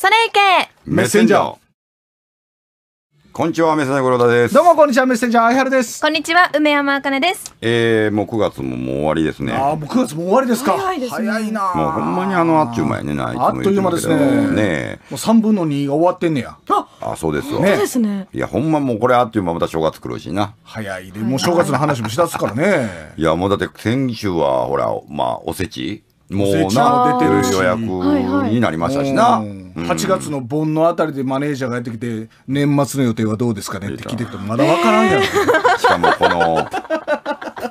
それいけメッセンジャーこんにちは、メッセンジャー五田です。どうもこんにちは、メッセンジャーあいはるです。こんにちは、梅山あかねです。えー、もう9月ももう終わりですね。ああ、もう9月も終わりですか。早いですねなもうほんまにあのあっちゅう前ね、ないもあっという間ですね。言っもう3分の2が終わってんねや。あ、そうですわ。ねそうですね。いや、ほんまもうこれあっという間また正月来るしな。早いで、もう正月の話もしだすからね。いや、もうだって先週は、ほら、まあ、おせちもうな、出てる予約になりましたしな。うん8月の盆のあたりでマネージャーがやってきて年末の予定はどうですかねって聞いてると、まだ分からんやん、しかもこの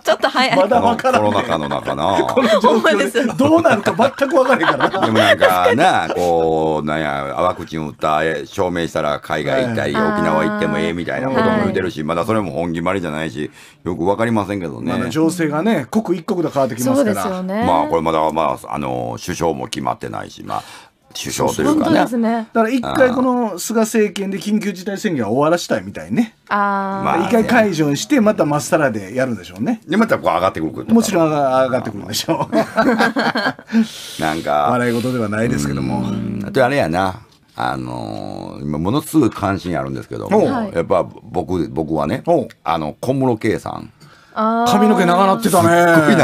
ちょっと早いまだからん、コロナ禍の中なこの状況でどうなるか全く分からへんからでもなんかなこうなんや淡口打った証明したら海外行ったり、沖縄行ってもええみたいなことも言うてるし、まだそれも本気まりじゃないしよくわかりませんけどね、ま、情勢がね刻一刻で変わってきますから、ね、まあこれまだまああの首相も決まってないしまあ首相というかね。ねだから一回この菅政権で緊急事態宣言は終わらしたいみたいね。ああ、一回解除して、またまっさらでやるんでしょうね。で、またこう上がってくるもちろん上がってくるでしょう。なんか。笑い事ではないですけども。あとあれやな。あのー、今ものすごい関心あるんですけども、やっぱ僕僕はねあの小室圭さん髪の毛長なってたね。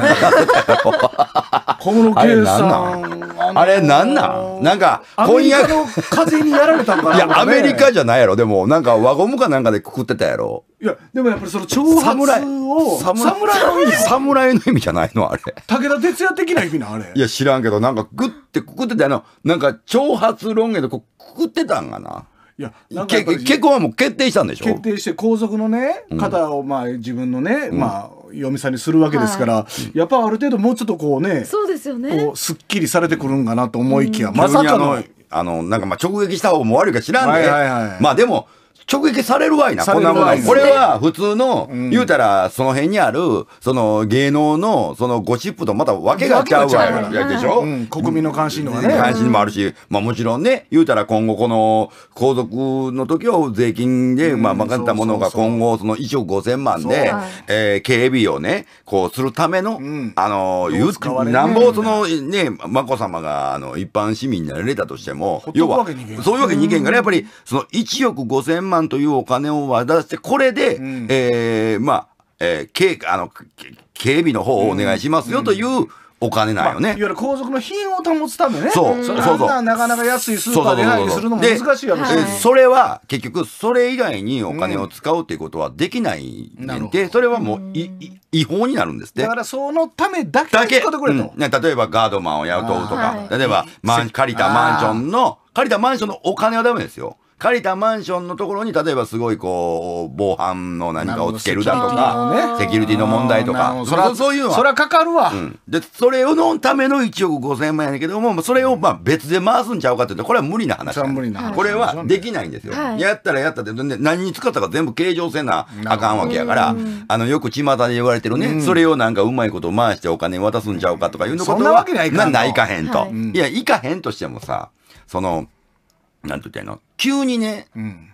小室圭さん。あれなんなんなんか、婚約。の風にやられたんかな、いや、アメリカじゃないやろ。でも、なんか輪ゴムかなんかでくくってたやろ。いや、でもやっぱりその長発を。侍の意味侍の意味じゃないのあれ。武田鉄矢的な意味なあれ。いや、知らんけど、なんかグッてくくってたやろ。なんか挑発論言でこうくくってたんかな。いや結婚はもう決定したんでしょ決定して皇族のね方をまあ自分のね、うん、まあ嫁さんにするわけですから、はい、やっぱある程度もうちょっとこうねそうですよねこうすっきりされてくるんかなと思いきや、うん、まさかのあのなんかまあ直撃した方も悪いか知らんね、はいはい、まあでも直撃されるわいな、こんなもの。これは普通の、言うたら、その辺にある、その芸能の、そのゴシップとまたわけがちゃうわい。でしょ、国民の関心のね。関心もあるし、まあもちろんね、言うたら今後この、皇族の時を税金で、まあ賄ったものが今後、その1億5千万で、え警備をね、こうするための、あの、言う、なんぼその、ね、眞子さまが、あの、一般市民になれたとしても、要は、そういうわけにいけんから、やっぱり、その1億5千万万というお金を渡して、これで、うん、えー、まあ、えー、警あの警備の方をお願いしますよという、うんお金なんよね、まあ、いわゆる皇族の品を保つためね。そう。そそうそう。なかなか安いスーパーでないするのも難しいそれは結局それ以外にお金を使うということはできないんで、うん、それはもうい、い違法になるんですって。だからそのためだけだけ、うん、ね、例えばガードマンを雇うとか、例えばマン借りたマンションの借りたマンションのお金はだめですよ。借りたマンションのところに、例えばすごいこう、防犯の何かをつけるだとか、セキュリティの問題とか、そら、そういうのは。そらかかるわ。うん、で、それのための1億5千万やけども、それをまあ別で回すんちゃうかって言って、これは無理な話。無理な話。これはできないんですよ。はい、やったらやったって、何に使ったか全部形状せなあかんわけやから、あの、よく巷で言われてるね、うん、それをなんかうまいこと回してお金渡すんちゃうかとかいうのことは、そんなわけないかないかへんと。はい、いや、いかへんとしてもさ、その、なんと言ったいの急にね、うん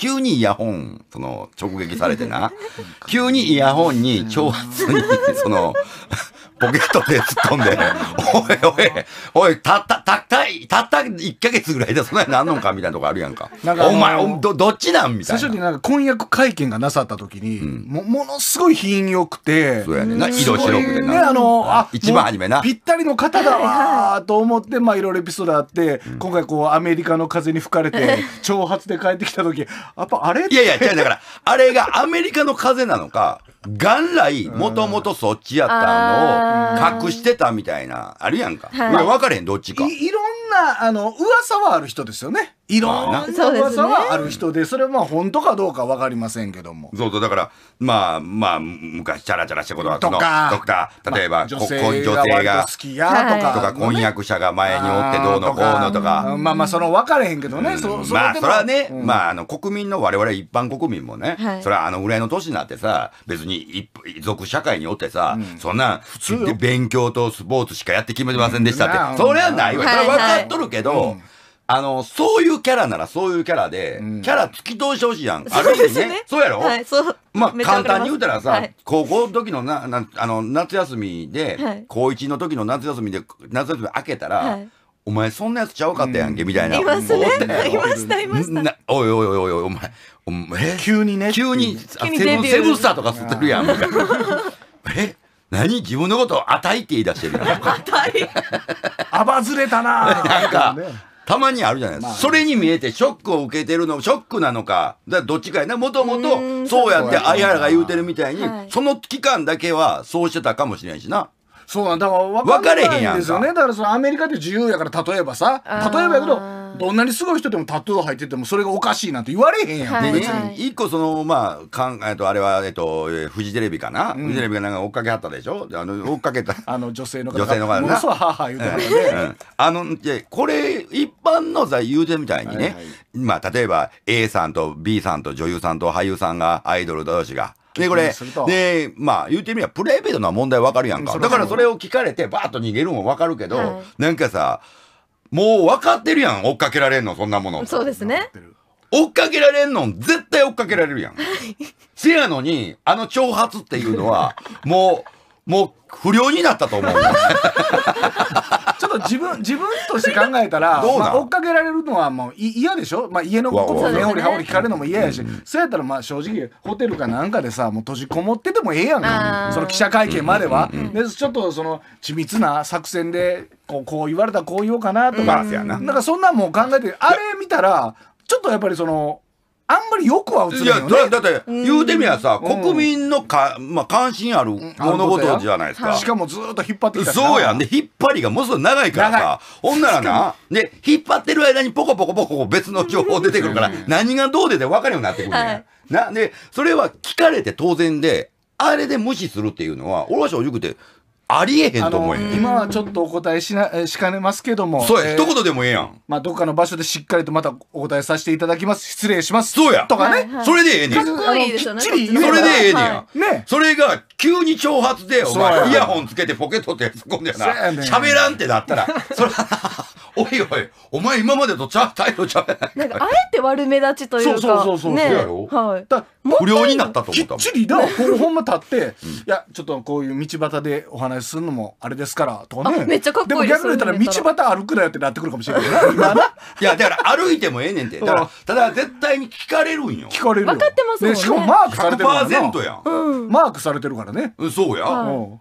急にイヤホン、その、直撃されてな。急にイヤホンに、挑発に、その、ポケットで突っ込んで、おいおい、おい、たった、たった、たった1ヶ月ぐらいでそんなになんのかみたいなとこあるやんか。なんかお前ど、どっちなんみたいな。最初になんか婚約会見がなさった時に、もものすごい品よくて、そうやねな、色白くてな。ね、あの、あ、一番初めな。ぴったりの方だわと思って、まあいろいろエピソードあって、今回こうアメリカの風に吹かれて、挑発で帰ってきた時、やっぱあれいやいや、違う、だから、あれがアメリカの風なのか、元来、もともとそっちやったのを隠してたみたいな、あるやんか。はい、分かれへん、どっちか。いいろんな、あの、噂はある人ですよね。いろんな噂はある人で、それはまあ本当かどうか分かりませんけども。そうそう、だから、まあまあ、昔、チャラチャラしたことはとか、とか、例えば、まあ、女性が好きやとか、とか、婚約者が前におってどうのこうのとか。まあまあ、その分かれへんけどね、うんそそ、まあ、それはね、うん、まあ、あの、国民の我々一般国民もね、はい、それはあのぐらいの年になってさ、別に属社会におってさ、うん、そんな、普通勉強とスポーツしかやって決めてませんでしたって、それはないわ。それは分かっとるけど、はいはいあの、そういうキャラならそういうキャラで、うん、キャラ突き通してほしいやん。ある意味ね。そうやろはい、そう。まあ、簡単に言うたらさ、はい、高校の時のな、な、あの、夏休みで、はい、高一の時の夏休みで、夏休み明けたら、はいお前そんなやつちゃうかったやんけ、みたいな。いますね。いました、いました。おいおいおいおい、お前、お前、急にね。急に、セブン、セブンスターとか吸ってるやん、みたいな。え何自分のことを「あたい」って言い出してるあたいあばずれたな なんか、たまにあるじゃないですか、まあ。それに見えてショックを受けてるの、ショックなのか、だどっちかやな、ね。もともと、そうやって相原が言うてるみたいに、その期間だけはそうしてたかもしれんしな。そうなんだから分かれへんやんですよね。だからそのアメリカって自由やから、例えばさ、例えばやけど、どんなにすごい人でもタトゥー入っててもそれがおかしいなんて言われへんやん、はい、別に一個そのまあかんとあれはえっとフジテレビかな、うん、フジテレビがなんか追っかけはったでしょあの追っかけたあの女性の方女性の方なそははは言うてたね、うんうん、あのでこれ一般の座言うてみたいにね、はいはい、まあ例えば A さんと B さんと女優さんと俳優さんがアイドル同士がで、これ、で、まあ、言うてみりゃ、プライベートな問題わかるやんか。だからそれを聞かれて、バーッと逃げるもわかるけど、はい、なんかさ、もう分かってるやん。追っかけられんの、そんなもの。そうですね。追っかけられんの、絶対追っかけられるやん。せやのに、あの挑発っていうのは、もう、もう不良になったと思う。自分自分として考えたら、まあ、追っかけられるのはもう嫌でしょ、まあ、家のこと根掘り葉掘り聞かれるのも嫌やし、そうやったらまあ正直ホテルかなんかでさもう閉じこもっててもええやんかその記者会見までは、でちょっとその緻密な作戦でこうこう言われたらこう言おうかなとか、うん、なんかそんなんも考えてあれ見たらちょっとやっぱりそのあんまりよくは映らない、ね、いやだって言うてみやさ、国民のか、まあ、関心ある物事じゃないですか、しかもずっと引っ張ってきたそうやんで引っ張りがもうすぐ長いからさほんならなで引っ張ってる間にポコポコポコ別の情報出てくるから何がどう出て分かるようになってくるね、はい、なでそれは聞かれて当然であれで無視するっていうのは俺は正直言ってありえへんと思え今はちょっとお答えしなしかねますけどもそうや、えー、一言でもええやんまあどっかの場所でしっかりとまたお答えさせていただきます失礼しますそうやとかね、はいはい、それでええねんかっこいいですよねそれでええねんねそれが急に挑発でお前イヤホンつけてポケットって突っ込んでやな喋、ね、らんってなったらそれはおいおい、お前今までとちゃ、態度ちゃうなんか、あえて悪目立ちというか。そうそうそうそう。ね、はい。だ不良になったと思ったもん。きっちりな、ほんま立って、いや、ちょっとこういう道端でお話しするのもあれですから、とかね。めっちゃかっこいい。でも逆に言ったら、道端歩くなよってなってくるかもしれない いや、だから歩いてもええねんって。だから、ただ絶対に聞かれるんよ。聞かれる。分かってますもんね。しかもマークされてる100%やん。うん。マークされてるからね。そうや。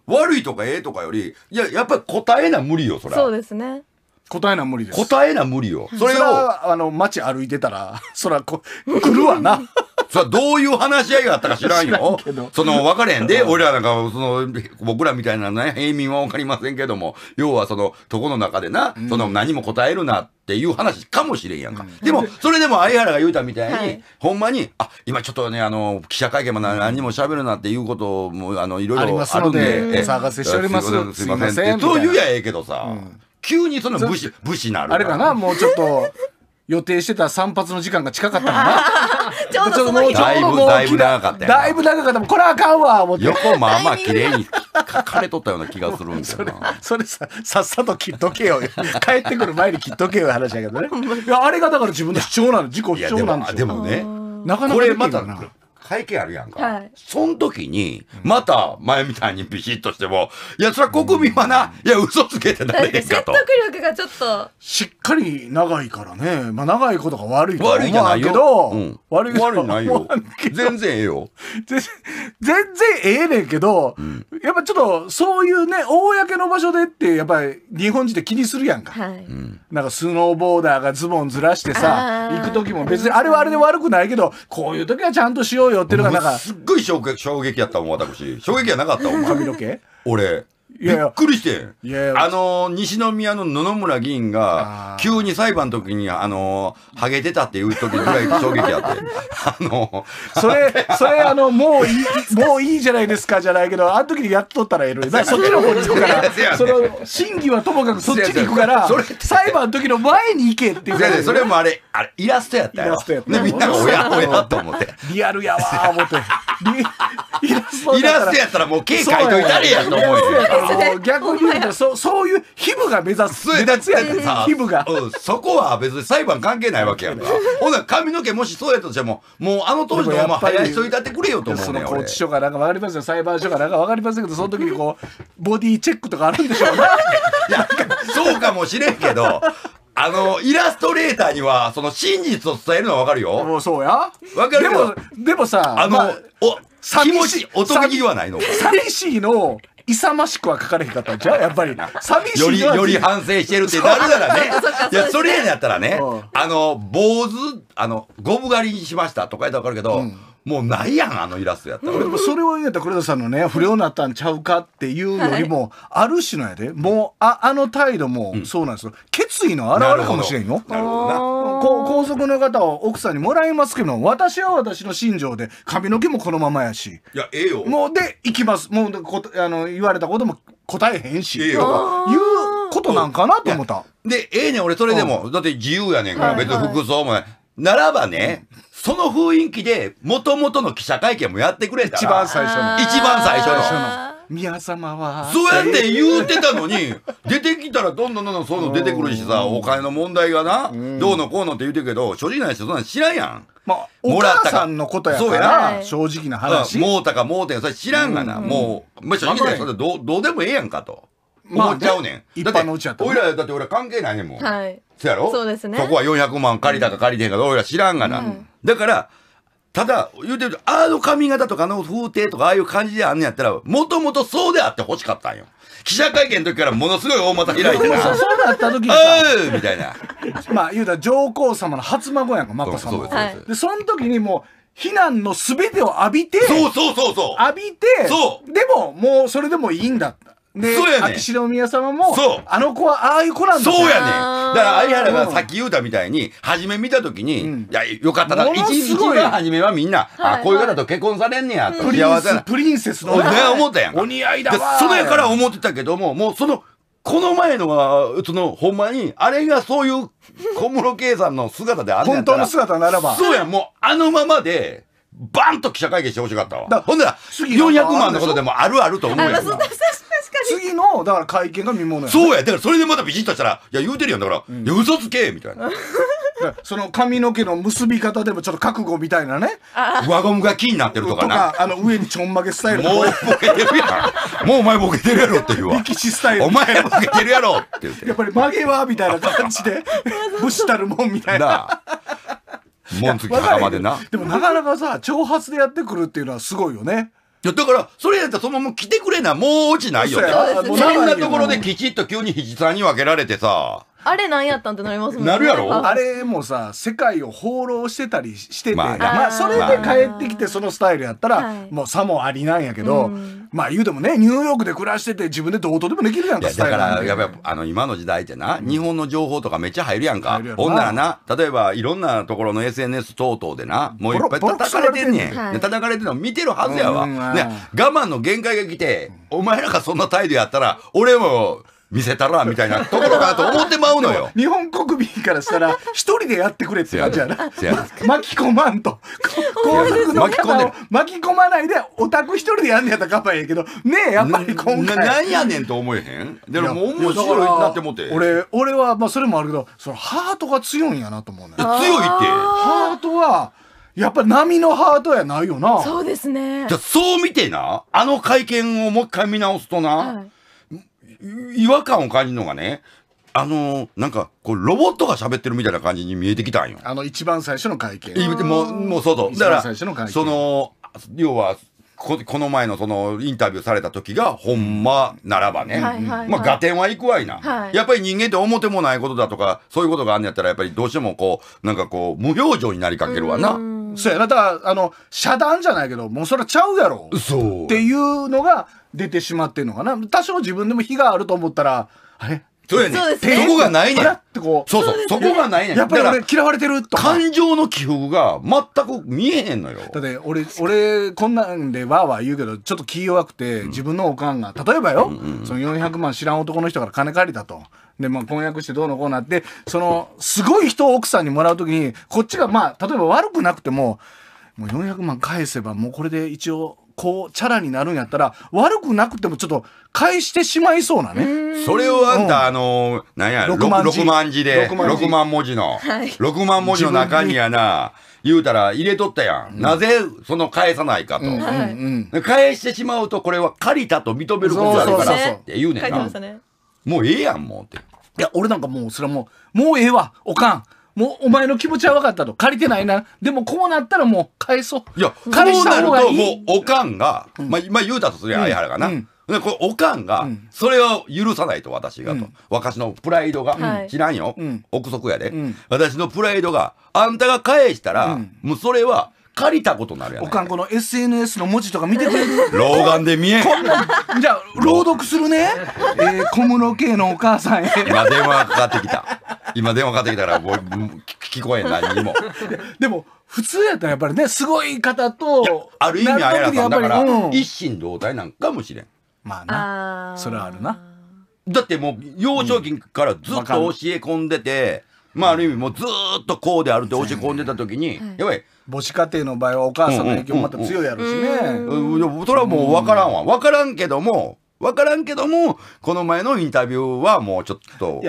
悪いとかええとかより、いや、やっぱり答えな無理よ、それは。そうですね。答えな無理です答えな無理よそれをあの街歩いてたら そらこ来るわな それどういう話し合いがあったか知らんよ。その、分かれへんで、俺らなんか、その、僕らみたいなね、平民は分かりませんけども、要はその、とこの中でな、その、何も答えるなっていう話かもしれんやんか。うん、でも、それでも相原が言うたみたいに、はい、ほんまに、あ、今ちょっとね、あの、記者会見も何も喋るなっていうことも、あの、いろいろあるんで、お騒がせしております。すいません。そう言うやええけどさ。うん急にその武士、武士なる。あれかな、もうちょっと。予定してた散髪の時間が近かったかな。ちょうどその日だいぶ、だいぶ長かったよ。だいぶ長かった。これあかんわ、思って。横まあまあ綺麗に書かれとったような気がするんでよな。それさ、さっさと切っとけよ。帰ってくる前に切っとけよ、話だけどね。いや、あれがだから自分の主張なの。自己主張なんですよ。でもね、なかなかこれまたな。会計あるやんか。はい。そん時に、また前みたいにビシッとしても、いや、それは国民はな、いや、嘘つけてなれへんかと。説得力がちょっと。しっかり長いからね。まあ、長いことが悪いとは思うけど、悪いうん、悪い悪いないよ。全然ええよ。全然ええねんけど、やっぱちょっと、そういうね、公の場所でって、やっぱり日本人って気にするやんか。はい。なんかスノーボーダーがズボンずらしてさ、行く時も別にあれはあれで悪くないけど、こういう時はちゃんとしようよやってるから、すっごい衝撃衝撃やったもん、私。衝撃はなかったもん、髪の毛俺。びっくりして。いあの西宮の野々村議員が、急に裁判の時に、あのハゲてたっていう時ぐらい衝撃あって。あのそれ、それ、あの、もういい、もういいじゃないですか、じゃないけど、あの時にやっとったらええのに。そっちの方に行くから、その、審議はともかくそっちに行くから、それ裁判の時の前に行けっていう、や、それもあれ、あれ、イラストやったよ。イラストやった。ね、みんながおやおやと思って。リアルやわー思って。イラストやったらもう、毛書いといたれやと思うよ。の逆に言うとそそういう皮膚が目指す目立つやつ。さ皮膚が、うん、そこは別に裁判関係ないわけやんかほんなら髪の毛もしそうやとしてももうあの当時のまま早い人いたってくれよと思うねその拘置所かなんか分かりません裁判所かなんか分かりませんけどその時にこうボディチェックとかあるんでしょうね そうかもしれんけどあの、イラストレーターには、その真実を伝えるのはわかるよ。もうそうや。わかるでも、でもさ、あの、まあ、お、寂しい、おとぎはないの寂しいの、勇ましくは書かれへんかったんちゃう やっぱり。寂しいより、より反省してるってなるならね。いや、それやったらね、あの、坊主、あの、ゴブ狩りにしましたとか言ったらわかるけど、うんもうないやんあのイラストやったら、うん、俺もそれを言うたら黒田さんのね不良になったんちゃうかっていうよりも、はい、ある種のやでもうああの態度もそうなんですよ、うん、決意の表れかもしれんよなるほどなこう高速の方を奥さんにもらいますけど私は私の心情で髪の毛もこのままやしいやええよもうで行きますもうこあの言われたことも答えへんし、ええよいうことなんかなと思ったでええねん俺それでも、うん、だって自由やねんから、別に服装もないならばね、その雰囲気で、もともとの記者会見もやってくれた一番最初の。一番最初の。宮様は。そうやって言うてたのに、出てきたらどんどんどんどんそういうの出てくるしさ、お金の問題がな、どうのこうのって言うてるけど、正直な人そんなん知らんやん。まあ、お母さんのことやから正直な話もうたかもうたやそれ知らんがな、もうむしろ意味ないそれどうでもええやんかと思っちゃうねん。一般のうちやったら俺ら、だって俺ら関係ないねんもん。はい。そやろそうですねそこは400万借りたか借りてへんか、俺ら知らんがな。だから、ただ、言うてる、あの髪型とかの風景とかああいう感じであんねやったら、もともとそうであってほしかったんよ。記者会見の時からものすごい大股開いてな、そうあそうだった時にさ ーみたいな。まあ言うたら上皇様の初孫やんか眞子さんそうですそうですでその時にもう避難のすべてを浴びてそうそうそうそう。浴びてそうでももうそれでもいいんだで、ね、秋篠宮様も、そう。あの子はああいう子なんだそうやねだから相原がさっき言うたみたいに、初め見たときに、うん、いや、よかったな。一日が初めはみんな、はいはい、あこういう方と結婚されんねや、と、うん。幸せな。プリンセスの。思ったやんお似合いだわ。それから思ってたけども、もうその、この前のは、その、ほんまに、あれがそういう小室圭さんの姿であんねん本当の姿ならば。そうやん、もうあのままで、バンと記者会見してほしかったわ。ほんなら、400万のことでもあるあると思うやん。次の、だから会見が見ものや、ね、そうや。だからそれでまたビシッとしたら、いや、言うてるやん。だから、うん、嘘つけみたいな。その髪の毛の結び方でもちょっと覚悟みたいなね。輪ゴムが木になってるとかな。とか、あの上にちょんまげスタイルもうボケてるやん。もうお前ボケてるやろって言うわ。力士スタイル。お前ボケてるやろって言って。やっぱり曲げはみたいな感じで、武士たるもんみたいな。もんつき墓までな。でもなかなかさ、挑発でやってくるっていうのはすごいよね。だから、それやったらそのまま来てくれな、もう落ちないよて。そんなところできちっと急に肘さんに分けられてさ。あれなんやったんってなりますもんねなるやろあれもさ世界を放浪してたりしてて、まあ、まあそれで帰ってきてそのスタイルやったら、もうさもありなんやけど、まあ言うてもねニューヨークで暮らしてて自分でどうとでもできるやんかだからやっぱあの今の時代ってな、日本の情報とかめっちゃ入るやんかほんならな例えばいろんなところの SNS 等々でなもういっぱい叩かれてんねん、はい、叩かれてるの見てるはずやわ、ね、我慢の限界が来てお前らがそんな態度やったら俺も見せたらみたいなところかと思ってまうのよ日本国民からしたら一人でやってくれって感じやな巻き込まんと巻き込んで巻き込まないでオタク一人でやんねやったらかバやけどねえやっぱり今回なんやねんと思えへんでも面白いなって思って俺俺はまあそれもあるけどそのハートが強いんやなと思うね強いってハートはやっぱ波のハートやないよなそうですねじゃそう見てなあの会見をもう一回見直すとな、はい違和感を感じるのがね、あのー、なんか、こう、ロボットが喋ってるみたいな感じに見えてきたんよ。あの、一番最初の会見。もう、もうそうそう。だから、その、要は、ここの前のそのインタビューされた時がほんまならばね、まあ合点はいくわいな、はい、やっぱり人間って表もないことだとかそういうことがあんねやったらやっぱりどうしてもこうなんかこう無表情になりかけるわな。うそうやなだからあの遮断じゃないけどもうそれちゃうやろそうっていうのが出てしまってるのかな多少自分でも火があると思ったらあれそうやねそそこがないねんってこうそうそうそこがないねんやっぱり俺嫌われてるとか感情の起伏が全く見えへんのよだって俺俺こんなんでわーわー言うけどちょっと気弱くて、自分のおかんが例えばよ、その400万知らん男の人から金借りたとで、まあ、婚約してどうのこうなってそのすごい人を奥さんにもらう時にこっちがまあ例えば悪くなくてももう400万返せばもうこれで一応こうチャラになるんやったら悪くなくてもちょっと返してしまいそうなねそれをあんた、うん、あの何や 6, 万 6, 万字で 6, 万字 ,6 万文字の、はい、6万文字の中にやな言うたら入れとったやん、うん、なぜその返さないかと、うんはい、返してしまうとこれは借りたと認めることだからって言うねんな、ね、もうええやんもうっていや俺なんかもうそれはもうもうええわおかんもうお前の気持ちは分かったと。借りてないな。でもこうなったらもう返そう。いや、返した方がいい。もうおかんが、うん、まあ、まあ、言うたとすりゃ、相原がな。うんでこれおかんが、それを許さないと私がと、うん、私のプライドが、知らんよ、うん、憶測やで、うん、私のプライドがあんたが返したら、もうそれは借りたことなるやん、おかんこの SNS の文字とか見てくれる老眼で見えんこんなじゃあ朗読するね、えー、小室圭のお母さんへ今電話かかってきた今電話かかってきたからもう聞こえん何にもでも普通やったらやっぱりねすごい方とある意味あやさんだから、うん、一心同体なんかもしれんまあなそれはあるなだってもう幼少期からずっと教え込んでて、うん、まあある意味もうずっとこうであるって教え込んでた時に、い、やばい母子家庭の場合はお母さんの影響また強いやろうしね。それはもう分からんわ。分からんけども、分からんけども、この前のインタビューはもうちょっと。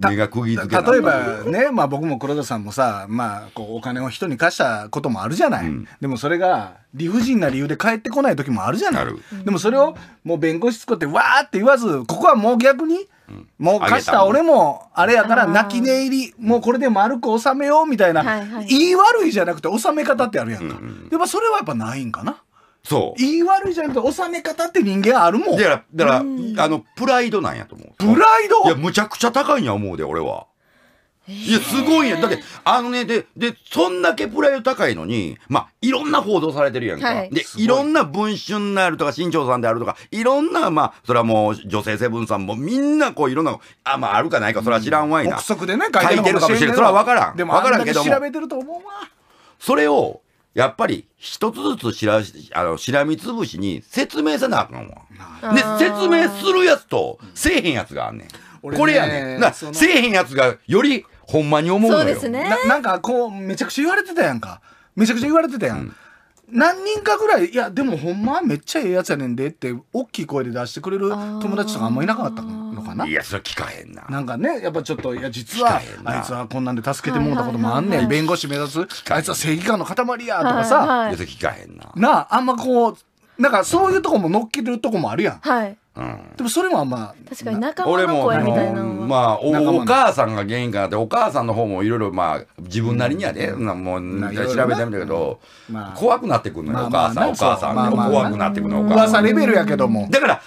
が釘付け例えばね、まあ、僕も黒田さんもさ、まあ、こうお金を人に貸したこともあるじゃない、うん、でもそれが理不尽な理由で帰ってこない時もあるじゃないでもそれをもう弁護士作ってわーって言わずここはもう逆にもう貸した俺もあれやから泣き寝入りもうこれで丸く収めようみたいな、言い悪いじゃなくて収め方ってあるやんか、でもそれはやっぱないんかなそう言い悪いじゃなくて収め方って人間あるもんだからだから、あのプライドなんやと思うプライドいやむちゃくちゃ高いにや思うで俺はいや、すごいね。だって、あのね、で、で、そんだけプライド高いのに、まあ、いろんな報道されてるやんか。はい、で、いろんな文春であるとか、新潮さんであるとか、いろんな、まあ、それはもう、女性セブンさんもみんなこう、いろんな、あ、まあ、あるかないか、それは知らんわいな。憶測でね、書いてるかもしれん。それは分からん。でも、わからんけども。調べてると思うわ。それを、やっぱり一つずつしらあのしらみつぶしに説明せなあかんわ。で説明するやつとせえへんやつがあんねん。ねこれやねん。せえへんやつがよりほんまに思うのよ。そうですねななんかこうめちゃくちゃ言われてたやんかめちゃくちゃ言われてたやん、何人かぐらいいやでもほんまはめっちゃええやつやねんでって大きい声で出してくれる友達とかあんまいなかったのかないやそれ聞かへんななんかねやっぱちょっといや実はあいつはこんなんで助けてもらったこともあんねん、はいはい弁護士目指すあいつは正義感の塊やとかさ、はいはい聞かへんななああんまこうなんかそういうとこも乗っけるとこもあるやんはいでもそれもあんま確かに仲間の声みたいなまあおお母さんが原因かなってお母さんの方もいろいろまあ自分なりにはね、うん、もう調べてみたけど、まあ、怖くなってくるのよ、お母さん、お母さん、まあ怖くなってくるのよお母さん噂レベルやけどもだから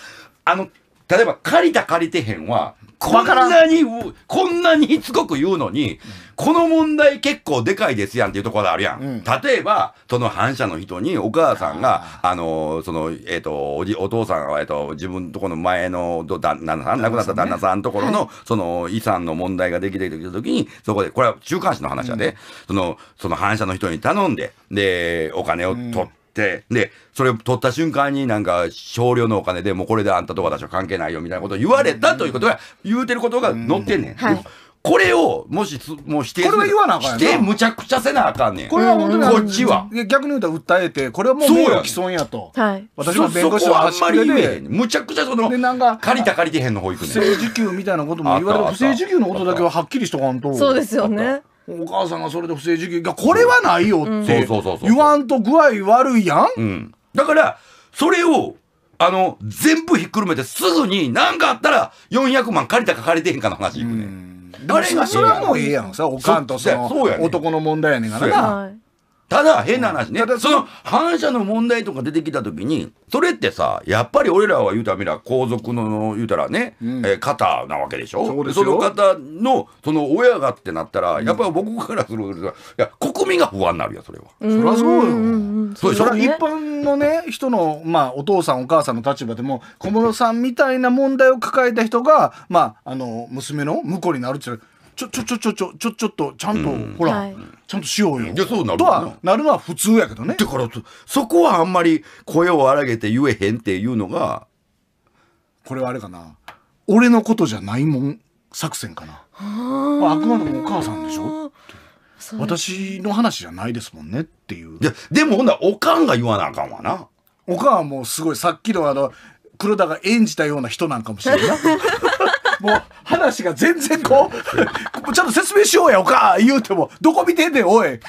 あの例えば借りた借りてへんはこんなに、こんなにしつこく言うのに、この問題結構でかいですやんっていうところあるやん。例えば、その反射の人にお母さんが、あの、その、えっ、と、おじ、お父さんが、えっ、と、自分とこの前の旦那さん、亡くなった旦那さんのところの、その遺産の問題ができてきたときに、そこで、これは中間誌の話やで、その、その反射の人に頼んで、で、お金を取って、、で、それを取った瞬間になんか少量のお金でもうこれであんたと私は関係ないよみたいなことを言われたということは言うてることが載ってんねん。うんはいこれを、もし、もう否定これは言わなあかん否定むちゃくちゃせなあかんねん。これは本当に、こっちは。逆に言うたら訴えて、これはもう名誉毀損やと。はい。私も弁護士はあんまり言えむちゃくちゃその、でなんか借りた借りてへんの保育ね。不正受給みたいなことも言われて、不正受給のことだけははっきりしとかんと。そうですよね。お母さんがそれで不正受給がこれはないよって言わんと具合悪いやん、だからそれをあの全部ひっくるめてすぐに何かあったら400万借りたか借りてへんかの話いくね、あがそれはもうええやんさおかんとさ、男の問題やねんからな。ただ変な話ね、うん、その反射の問題とか出てきた時にそれってさやっぱり俺らは言うたらみ皇族の言うたらね、うん、えー、方なわけでしょそその方のその親がってなったら、やっぱり僕からするといや国民が不安になるやそれはそりゃそうよ、そそれ一般のね人の、まあ、お父さんお母さんの立場でも小室さんみたいな問題を抱えた人が、まあ、あの娘の婿になるっていうちょちょちょちょちょちょちょっとちゃんと、ほら、ちゃんとしようよいやそうなるとはなるのは普通やけどねだからそこはあんまり声を荒げて言えへんっていうのがこれはあれかな俺のことじゃないもん作戦かなあくまでもお母さんでしょ私の話じゃないですもんねっていういやでもほんならおかんが言わなあかんわなおかんはもうすごいさっきのあの黒田が演じたような人なんかもしれない もう話が全然こうちょっと説明しようやおか言うてもどこ見てんねんおいおいこ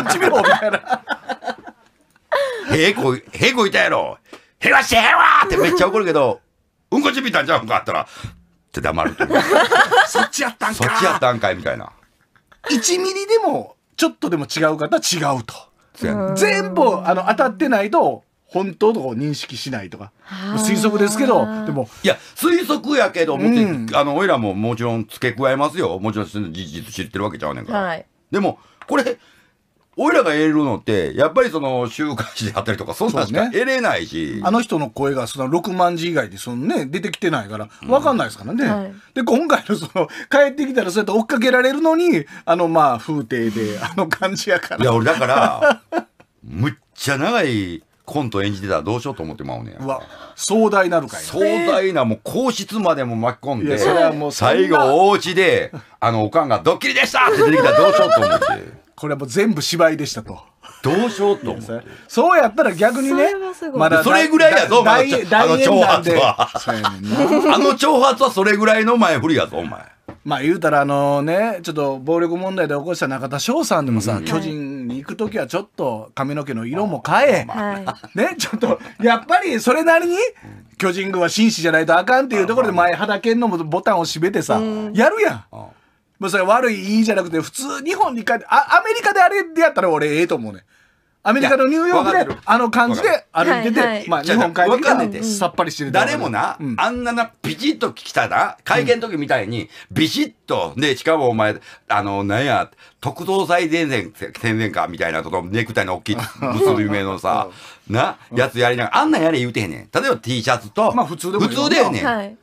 っち見ろみたいなへこへこいたやろへわしてへわってめっちゃ怒るけどうんこちびたんじゃうんかあったらって黙るとそっちやったんかそっちやったんかいみたいな1ミリでもちょっとでも違う方違うと全部あの当たってないと本当とか認識しないとか推測ですけどでもいや推測やけどもって、うん、あの俺らももちろん付け加えますよもちろん事実知ってるわけちゃうねんから、はい、でもこれ俺らが得るのって、やっぱりその週刊誌であったりとか、そんなんしか得れないし、ね。あの人の声がその6万字以外でその、ね、出てきてないから、わかんないですからね。うんはい、で、今回のその、帰ってきたらそうやって追っかけられるのに、あのまあ風景で、あの感じやから。いや、俺だから、むっちゃ長いコント演じてたらどうしようと思ってまうねんわ壮大なるかい壮大なもう皇室までも巻き込んでそれはもう最後お家であのおかんが「ドッキリでした!」って出てきたらどうしようと思ってこれはもう全部芝居でしたとどうしようと思って。そうやったら逆にねまだそれぐらいやぞお前あの挑発は あの挑発はそれぐらいの前振りやぞお前まあ言うたらあのねちょっと暴力問題で起こした中田翔さんでもさ、うん、巨人に行く時はちょっと髪の毛の色も変え、はい、ねちょっとやっぱりそれなりに巨人軍は紳士じゃないとあかんっていうところで前肌剣のボタンを閉めてさ、やるやん。まあ、それ悪いいいじゃなくて普通日本に帰ってあアメリカであれでやったら俺ええと思うねアメリカのニューヨークであの感じで歩いてて、まあ、日本海ってさっぱりしてる誰もな、うん、あんななビチッと来たな会見の時みたいにビシッとでしかもお前あのなんや特等祭前線宣伝かみたいなとこネクタイの大きい結び目のさなやつやりながらあんなんやれ言うてへんねん例えば T シャツと、まあ、普通で普通だよね、はい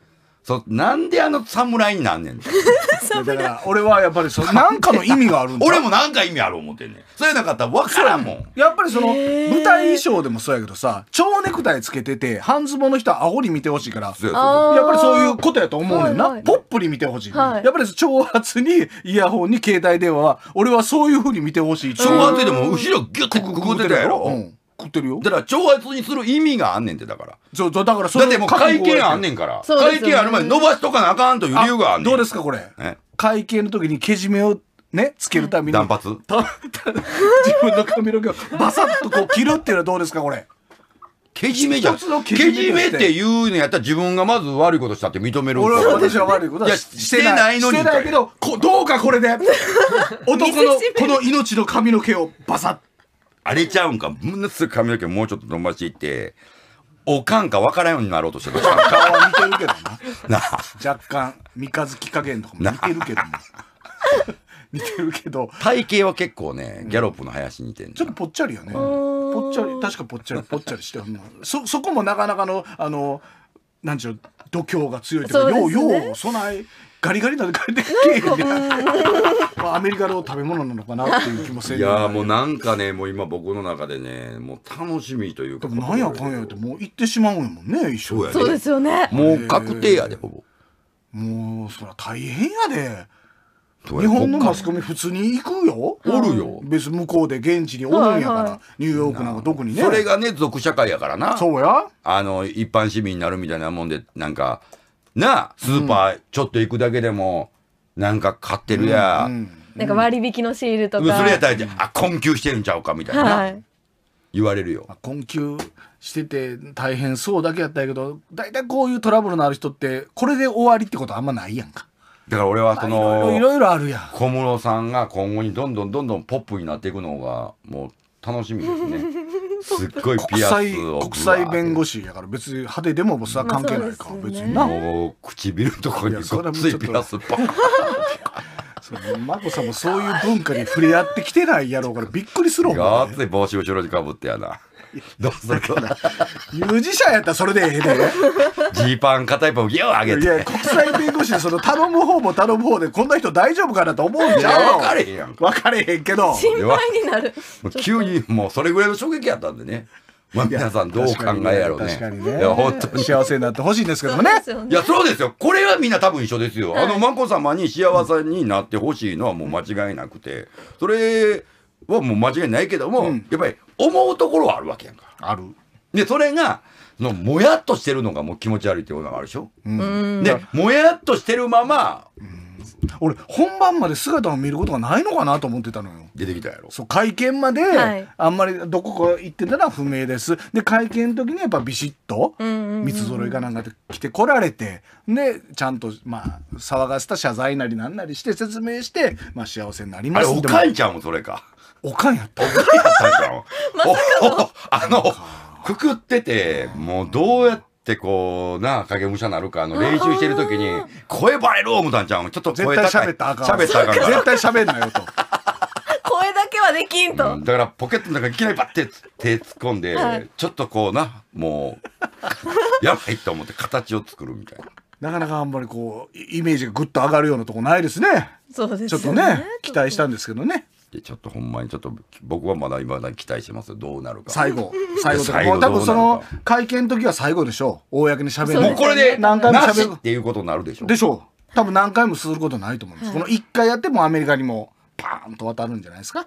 そなんであの侍になんねん だから俺はやっぱりそ なんかの意味があるんだ俺もなんか意味ある思ってんねんそやなかったら分からんもんやっぱりその舞台衣装でもそうやけどさ蝶ネクタイつけてて半ズボンの人はアホに見てほしいからやっぱりそういうことやと思うねんな、ポップに見てほしい、やっぱり挑髪にイヤホンに携帯電話は俺はそういうふうに見てほしい長髪でも後ろギュッてくぐってたやろ、うん食ってるよだから挑発にする意味があんねんてだからそうそうだからそだってもう会見あんねんから、会計見あるまで伸ばしとかなあかんという理由があんねんどうですかこれ会計の時にけじめをねつけるために断髪自分の髪の毛をバサッとこう切るっていうのはどうですかこれけじめじゃんけじめじめっていうのやったら自分がまず悪いことしたって認める俺は私は悪いことはいやしてないのにしてないけどこどうかこれで男のこの命の髪の毛をバサッ荒れちゃうんか、ものす髪の毛もうちょっと伸ばしていって、おかんか分からんようになろうとしてる。顔は似てるけどな。な若干、三日月加減とかも似てるけど 似てるけど。体型は結構ね、ギャロップの林似てる、うん、ちょっとぽっちゃりよね。ぽっちゃり、確かぽっちゃり、ぽっちゃりしてる。そ、そこもなかなかの、あの、なんちゅう、度胸が強いというよう、よう、備え、ガリガリだガリでアメリカの食べ物なのかなっていう気もせいやもうなんかねもう今僕の中でねもう楽しみというかなんやかんやってもう行ってしまうもんね一緒やそうですよねもう確定やでほぼもうそゃ大変やで日本のマスコミ普通に行くよ、おるよ別向こうで現地におるんやから、ニューヨークなんか特にねそれがね俗社会やからなそうやあの一般市民になるみたいなもんでなんかなあ、スーパーちょっと行くだけでも、なんか買ってるや、うんうんなんか割引のシールとか。それやったら、あ、困窮してるんちゃうかみたいな。はい、言われるよ。困窮してて大変そうだけやったけど、大体こういうトラブルのある人って、これで終わりってことあんまないやんか。だから俺はその、いろいろあるやん。小室さんが今後にどんどんどんどんポップになっていくのが、もう楽しみですね。すっごいピアスを国際弁護士やから別に派手でもそれは関係ないか、まあね、別にな唇のとこにごっついピアスばっか眞子さんもそういう文化に触れ合ってきてないやろうからびっくりするもん、ね、がっつい帽子後ろにかぶってやなどうぞどうぞ。ミュージシャンやったらそれでええで。ジーパン片一本ギュー上げいや、国際弁護士その頼む方も頼む方で、こんな人大丈夫かなと思うんじゃん。分かれへんやん。分かれへんけど。心配になる。急にもうそれぐらいの衝撃やったんでね。皆さんどう考えやろうね。確かにね。いや、本当に。幸せになってほしいんですけどもね。いや、そうですよ。これはみんな多分一緒ですよ。あの、眞子様に幸せになってほしいのはもう間違いなくて、それはもう間違いないけども、やっぱり思うところはあるわけやんか。ある。で、それが、のもやっとしてるのがもう気持ち悪いってことがあるでしょ、うん、でもやっとしてるまま、うん、俺本番まで姿を見ることがないのかなと思ってたのよ出てきたやろそう会見まで、あんまりどこか行ってたら不明ですで会見の時にやっぱビシッと三つ揃いかなんかで来てこられてでちゃんとまあ騒がせた謝罪なりなんなりして説明して、まあ、幸せになりますあれおかいちゃんもそれかおかんやった。おかんやったん あの、くくってて、もうどうやって、っこう、なあ、影武者なるか、あの、練習してる時に、声バレる思たんちゃん。ちょっと声高い。喋ったあかん。絶対喋んなよと。声だけはできんと、うん、だからポケットの中いきなりバッて手突っ込んで、はい、ちょっとこうな、もう、やばいと思って形を作るみたいな。なかなかあんまりこう、イメージがぐっと上がるようなとこないですね。そうですね。ちょっとね、期待したんですけどね。でちょっとほんまにちょっと僕はまだ今だ期待してますどうなるか最後 最後とかもう多分その会見の時は最後でしょう公にしゃべるもうこれで何回もしゃべるっていうことになるでしょうでしょう多分何回もすることないと思うんです、はい、この1回やってもアメリカにもパーンと渡るんじゃないですか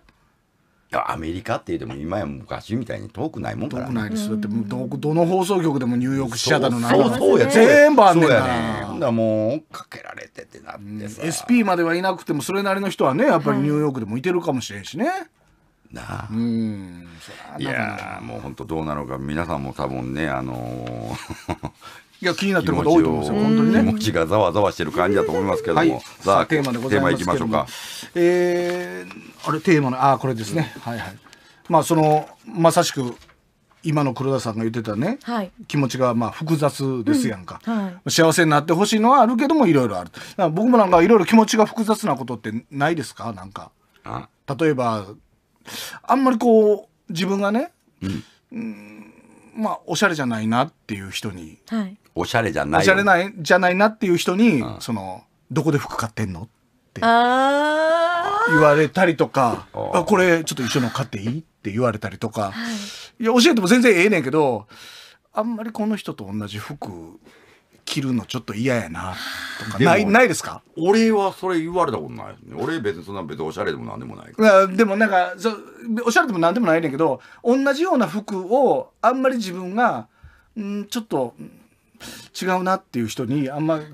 アメリカって言っても今や昔みたいに遠くないもんから遠くないですだってどどの放送局でもニューヨーク支社だのなんかそうや全部あんねんからそやだもう追っかけられてってなってさ、うん、SP まではいなくてもそれなりの人はねやっぱりニューヨークでもいてるかもしれんしね、なあうんいやもう本当どうなのか皆さんも多分ねあのーいや気になってること多いと思うんですよ本当にね気持ちがざわざわしてる感じだと思いますけども、さあテーマでございますょうか。えー、あれテーマのああこれですね、うん、はいはいまあそのまさしく今の黒田さんが言ってたね、はい、気持ちがまあ複雑ですやんか、うんはい、幸せになってほしいのはあるけどもいろいろある僕もなんかいろいろ気持ちが複雑なことってないですかなんか例えばあんまりこう自分がね、うん、まあおしゃれじゃないなっていう人に、はい、おしゃれじゃないおしゃれないじゃないなっていう人に、うんそのどこで服買ってんのって言われたりとか「あこれちょっと一緒の買っていい?」って言われたりとか、い、や教えても全然ええねんけどあんまりこの人と同じ服着るのちょっと嫌やなとかないないですか俺はそれ言われたことないね俺別にそんな別におしゃれでもなんでもないいでもなんかそうおしゃれでも何でもないねんけど同じような服をあんまり自分がんちょっと違うなっていう人にあんまこ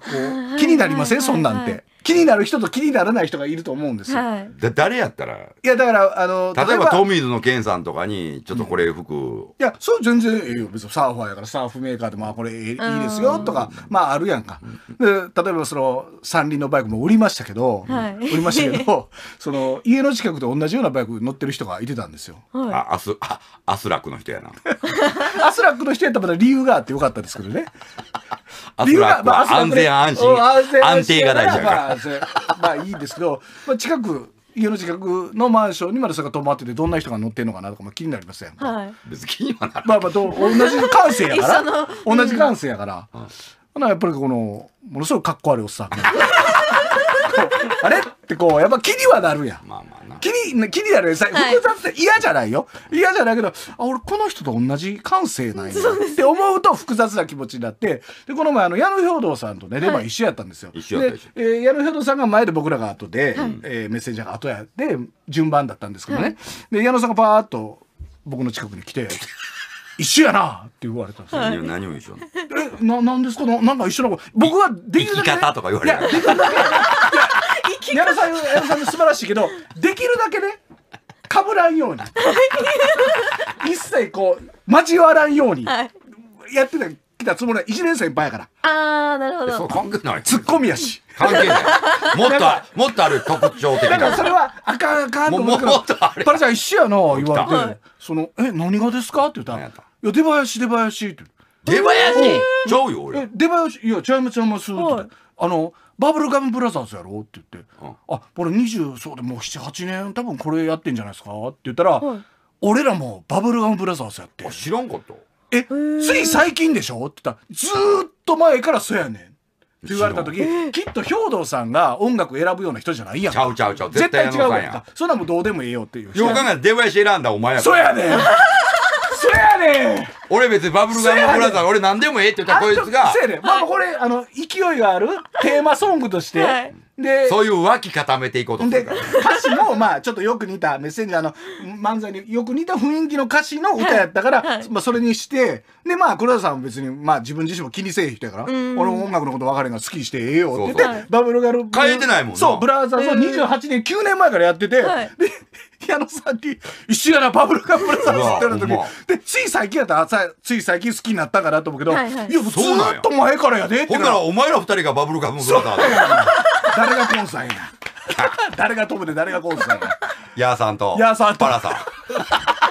う気になりません、そんなんて。気になる人と気にならない人がいると思うんですよ。はい、だ誰やったらいや、だから、あの、例えばトミーズのケンさんとかにちょっとこれ服、いや、そう全然ええよ。別にサーファーやからサーフメーカーでも、あこれいいですよとか、まああるやんか。で、例えばその三輪のバイクも売りましたけど、はい売りましたけど、その家の近くと同じようなバイク乗ってる人がいてたんですよ。はいあアスあアスラックの人やな アスラックの人やったらま理由があってよかったですけどね。アスラックは安全安心、安定が大事だから。まあいいですけど、まあ、近く、家の近くのマンションにまでそれが泊まっててどんな人が乗ってんのかなとかも気になりません、はい、別に気にはならまあまあ同じ感性やから同じ感性やから、う ん、やっぱりこのものすごくかっこ悪いおっさん あれってこう、やっぱ気にはなるやん。まあまあな。気に、気になるさ、はい複雑って嫌じゃないよ。嫌じゃないけど、あ、俺この人と同じ感性なんや。って思うと複雑な気持ちになって、で、この前、あの、矢野兵道さんとね、レバー一緒やったんですよ。一緒やったでえー矢野兵道さんが前で僕らが後で、えーメッセンジャーが後やで、順番だったんですけどね。で、矢野さんがパーッと僕の近くに来て、一緒やなって言われたんですよ。何を一緒なのえ、な、なんですかななんか一緒な僕はできるだけ、生き方とか言われ矢野さん矢野さんの素晴らしいけどできるだけねかぶらんように一切こう交わらんように、やってた来たつもりは1年生いっいやからああなるほどそう関係ないツッコミやし関係ない もっともっとある特徴的なだからそれはあかんあかんと思とあどパラちゃん一緒やな言われて、その「え何がですか?」って言ったら「いや出囃子出囃子」って。出囃子ちゃうよ俺。出囃子いやちゃいますちゃいますって。あのバブルガムブラザーズやろ?」って言って「あこれ20そうでもう78年多分これやってんじゃないですか?」って言ったら、俺らもバブルガムブラザーズやって知らんかったえつい最近でしょ?」って言ったら「ずっと前からそうやねん」って言われた時きっと兵藤さんが音楽選ぶような人じゃないやんちゃうちゃうちゃう絶対違うやんそんなもどうでもええよっていうよう考えたら出囃子選んだお前やそうやねんそうやねん 俺別にバブルガムブラザー、俺何でもええって言ったこいつが。そうやね。まあこれ、あの、勢いがあるテーマソングとして、で、そういう脇固めていこうと思って。歌詞も、まあちょっとよく似た、メッセンジャーの漫才によく似た雰囲気の歌詞の歌やったから、まあそれにして、で、まあ黒田さんは別に、まあ自分自身も気にせえ人やから、俺も音楽のこと分かれんが好きしてええよって言って、バブルガル。変えてないもんそう、ブラザーズを28年、9年前からやってて、で、矢野さんに、石原バブルガムブラザーズって言た時、で、つい最近やったら、さつい最近好きになったからと思うけど、はいはい、いやずっと前からやでってほんならお前ら二人がバブルガムブラザー誰がコンサんや誰がトムで誰がコンサーやヤーさんとヤーさんとパラさん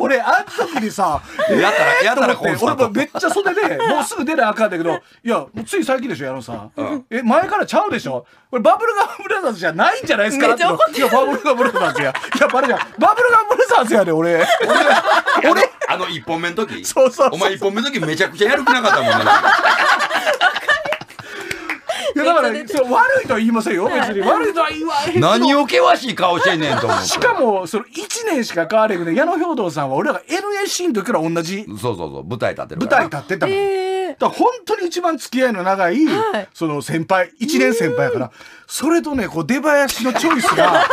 俺あん時にさ やったらやったらコンサートめっちゃ袖でもうすぐ出なあかんだけどいやもうつい最近でしょやろさ、うん、え前からちゃうでしょこれバブルガンブラザーズじゃないんじゃないですかっていやバブルガンブラザーズやいやバレじゃんバブルガンブラザーズやで俺俺俺あの1本目の時そうそうお前1本目の時めちゃくちゃやる気なかったもんねいやだからそう悪いとは言いませんよ別に悪いとは言わへん何を険しい顔してんねんと思う。しかもその1年しか変われへんけど矢野兵道さんは俺らが NSC の時から同じそうそうそう舞台立ってる舞から台立ってたもん、だから本当に一番付き合いの長い、その先輩一年先輩やからそれとねこう出囃子のチョイスが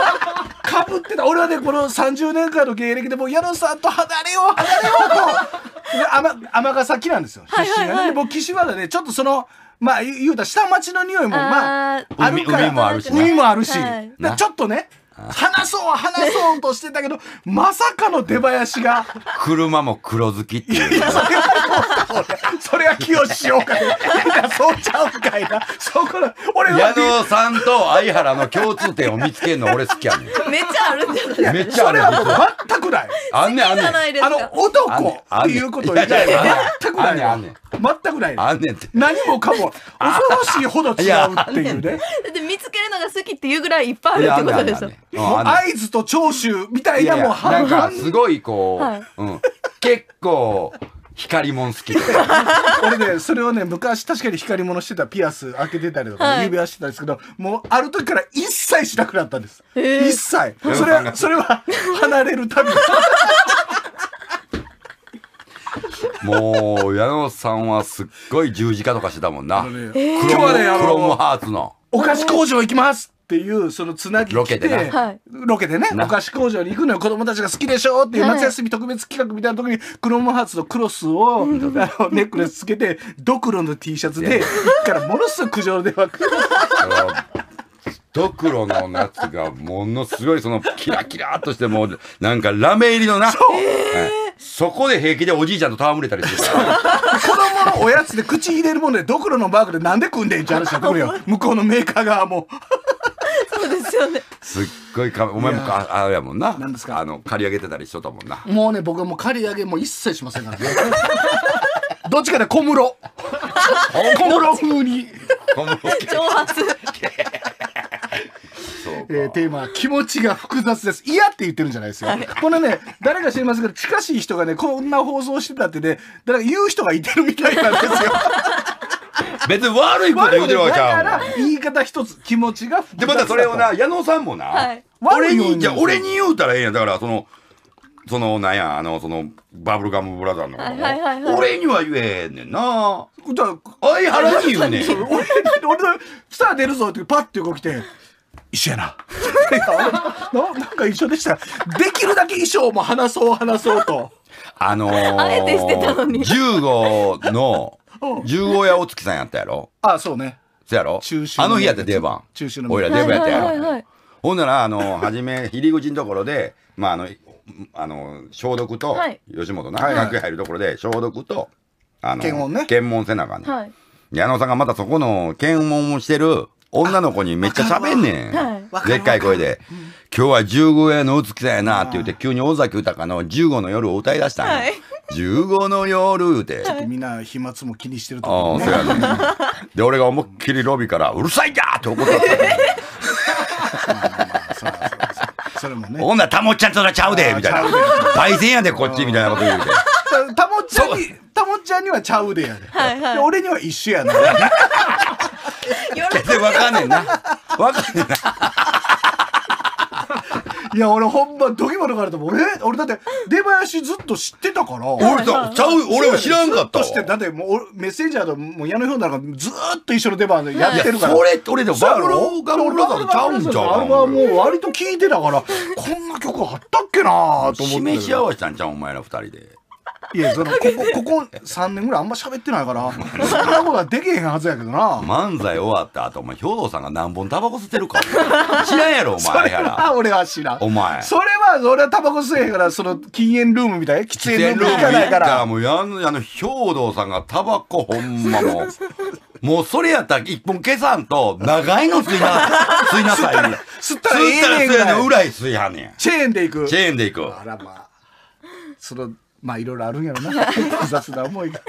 かぶ ってた俺はねこの30年間の芸歴でもう矢野さんと離れよう離れようと尼崎なんですよ出身がね、岸和田でちょっとそのまあ言うたら下町の匂いもまああるから海もあるし、し。ちょっとね、話そう話そうとしてたけど、まさかの出囃子が。車も黒ずきっていう。いや、それは、それは清しようかい。いや、そうちゃうんかいな。そこの、俺矢野さんと相原の共通点を見つけるの俺好きやねん。めっちゃあるんじゃないめっちゃある。それはもう全くない。あんねん、あんねん。あの、男っていうこと以外は全くない。あんねん。全くない。あんねんって。何もかも、恐ろしいほど違うっていうね。だって見つけるのが好きっていうぐらいいっぱいあるってことでしょ。会津と長州みたいなもうなんかすごいこう、うん、結構光もん好き 俺ねそれをね昔確かに光物してたピアス開けてたりとか、指輪してたんですけど、もうある時から一切しなくなったんです、え一切それはそれは離れるたび もう矢野さんはすっごい十字架とかしてたもんな、今日はね、クロムハーツのお菓子工場行きますっていうそのつなぎロケでね、ロケでねお菓子工場に行くのよ子供たちが好きでしょっていう夏休み特別企画みたいな時にクロムハーツのクロスを、あのネックレスつけてドクロの T シャツで行くからものすごい苦情ではくドクロの夏がものすごいそのキラキラとしてもうなんかラメ入りのなそはい、そこで平気でおじいちゃんと戯れたりしる子供のおやつで口入れるもんでドクロのバーグでなんで組んでんじゃん話してくるよ向こうのメーカー側もよねすっごいかお前もかあれやもんなんですかあの刈り上げてたりしとったもんなもうね僕はもう刈り上げも一切しませんからね どっちかで小室小室風に小室挑発えー、テーマは気持ちが複雑です。嫌って言ってるんじゃないですよ。はい、このね、誰か知りませんけど、近しい人がね、こんな放送してたってね、誰か言う人がいてるみたいなんですよ。別に悪いこと言うてるわけちゃうだから言い方一つ気持ちがでまたそれをな矢野さんもな、はい、俺にじゃ俺に言うたらええやんだからそのそのなんやあのそのバブルガムブラザーの、俺には言えねんなゃあい原に言うねん俺俺スター出るぞってパッて動きて一緒やなななんか一緒でしたできるだけ衣装も話そう話そうとあのー、あえてしてたのに15の十五夜大月さんやったやろあそうねそやろ中あの日やって出番中秋の俺ら出番やったやろ、ほんならあの初め入り口のところでまああのあの消毒と、はい、吉本の楽屋入るところで消毒とあの検問ね検問せなあかんね、はい、矢野さんがまたそこの検問をしてる女の子にめっちゃ喋んねん、はい、でっかい声で。うん今日は十五円のうつきだよなって言って、急に尾崎豊の十五の夜を歌い出したの。はい十五の夜で。ちょっとみんな飛沫も気にしてると思う、ね。で、俺が思いっきりロビーから、うるさいやって怒った。それもね。女、たもっちゃんとちゃうでみたいな。倍前やで、こっちみたいなこと言うて。たもっちゃんに、たもちゃんにはちゃうでやで。はいはい、で俺には一緒やな。全然わかんねえな。わかんねえな。いや、俺ほんま、ドキモとかあると俺、俺だって、出囃子ずっと知ってたから。俺、ちゃう、俺は知らんかったとして、だってもう、メッセンジャーと、もう、矢野表ょんなんか、ずっと一緒の出番でやってるから。俺、俺でも、バブル、ガブルだからちゃうんちゃうあれはもう、割と聞いてたから、こんな曲あったっけなぁ、と思って。示 し合わせたんちゃうお前ら二人で。いやそのここここ3年ぐらいあんま喋ってないからそんなことはできへんはずやけどな漫才終わった後お前兵頭さんが何本タバコ吸ってるか知らんやろお前 やら俺は知らんお前それは俺はタバコ吸えへんからその禁煙ルームみたい喫煙ルームじかないからもうやんあの兵頭さんがタバコほんまもう もうそれやったら一本消さんと長いの吸いな 吸いなさい吸ったら吸ったらぐらい裏吸いはんねんチェーンでいくチェーンでいくあらまあそのまあいろいろあるんやろな複雑な思いが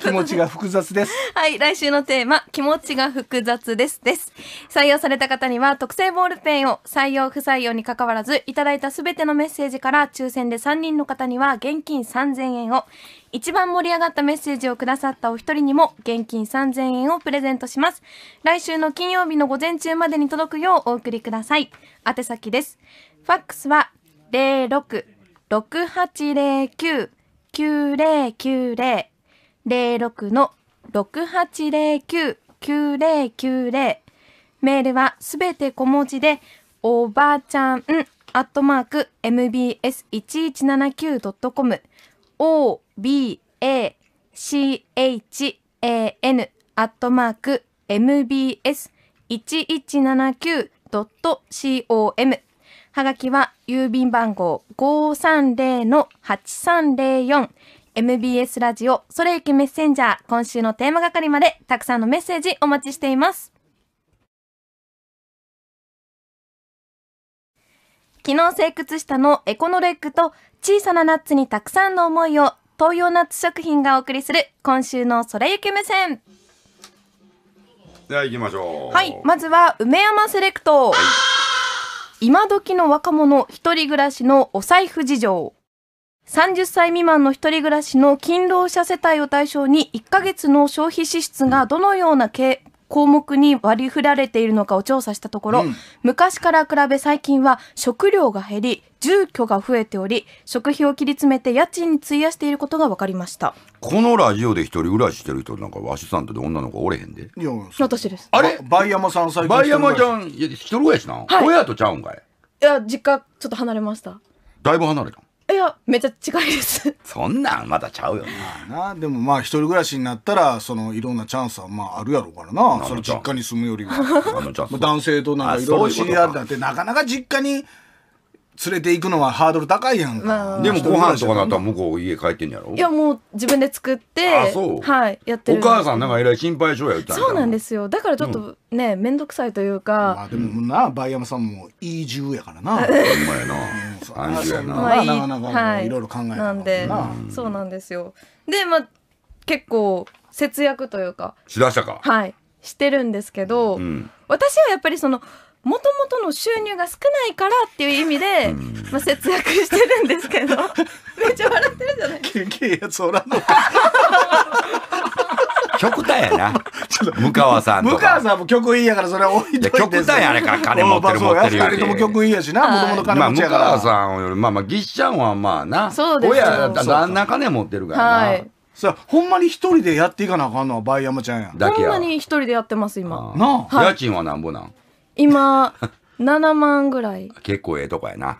気持ちが複雑ですはい来週のテーマ気持ちが複雑ですです採用された方には特製ボールペンを採用不採用に関わらずいただいたすべてのメッセージから抽選で3人の方には現金3000円を一番盛り上がったメッセージをくださったお一人にも現金3000円をプレゼントします来週の金曜日の午前中までに届くようお送りください宛先ですファックスは06 6809九零九零零六の六八零九九零九零メールはすべて小文字でおばあちゃんアットマーク m b s 一一七九ドットコム obachan アットマーク m b s 一一七九ドット c o m はがきは郵便番号530-8304 MBS ラジオそれゆきメッセンジャー今週のテーマ係までたくさんのメッセージお待ちしています機能性靴下のエコノレッグと小さなナッツにたくさんの思いを東洋ナッツ食品がお送りする今週のそれゆき目線では行きましょうはいまずは梅山セレクト、はい今時の若者一人暮らしのお財布事情。30歳未満の一人暮らしの勤労者世帯を対象に1ヶ月の消費支出がどのような項目に割り振られているのかを調査したところ、うん昔から比べ最近は食料が減り住居が増えており食費を切り詰めて家賃に費やしていることが分かりましたこのラジオで一人暮らししてる人なんかわしさんとで女の子おれへんでいや私ですあれバイヤマさん最近バイヤマちゃん一人暮らしな、はい、親とちゃうんかいいや実家ちょっと離れましただいぶ離れたいやめっちゃ近いですそんなんまだちゃうよなでもまあ一人暮らしになったらそのいろんなチャンスはまああるやろうからなその実家に住むよりは男性となんかいろいろ知り合ってなかなか実家に連れて行くのはハードル高いやんか、まあ、でもご飯とかなったら向こう家帰ってんやろいやもう自分で作ってはいやってるお母さんなんかえらい心配性やったそうなんですよだからちょっとね面倒、くさいというか、まあ、でもなバイヤマさんもいい重やからなホン やな安住やな、まあ、なかなかいろいろ考えなんで、そうなんですよでまあ結構節約というかしだしたかはいしてるんですけど、私はやっぱりそのもともとの収入が少ないからっていう意味で、まあ、節約してるんですけど めっちゃ笑ってるじゃないですか。やつおらんのか 極端やな。向川さん向川さんも曲いいやからそれ置いといて。極端やあれから金持ってる持ってるや人も曲いいやしな、もともと金持ちやから。まあ、向川さんより、まあまあ、ぎっちゃんはまあな。そうです親、旦那金持ってるからな。はいさほんまに一人でやっていかなあかんのはバイヤマちゃんやほんまに一人でやってます今なあ、はい、家賃はなんぼなん今、7万ぐらい。結構ええとこやな。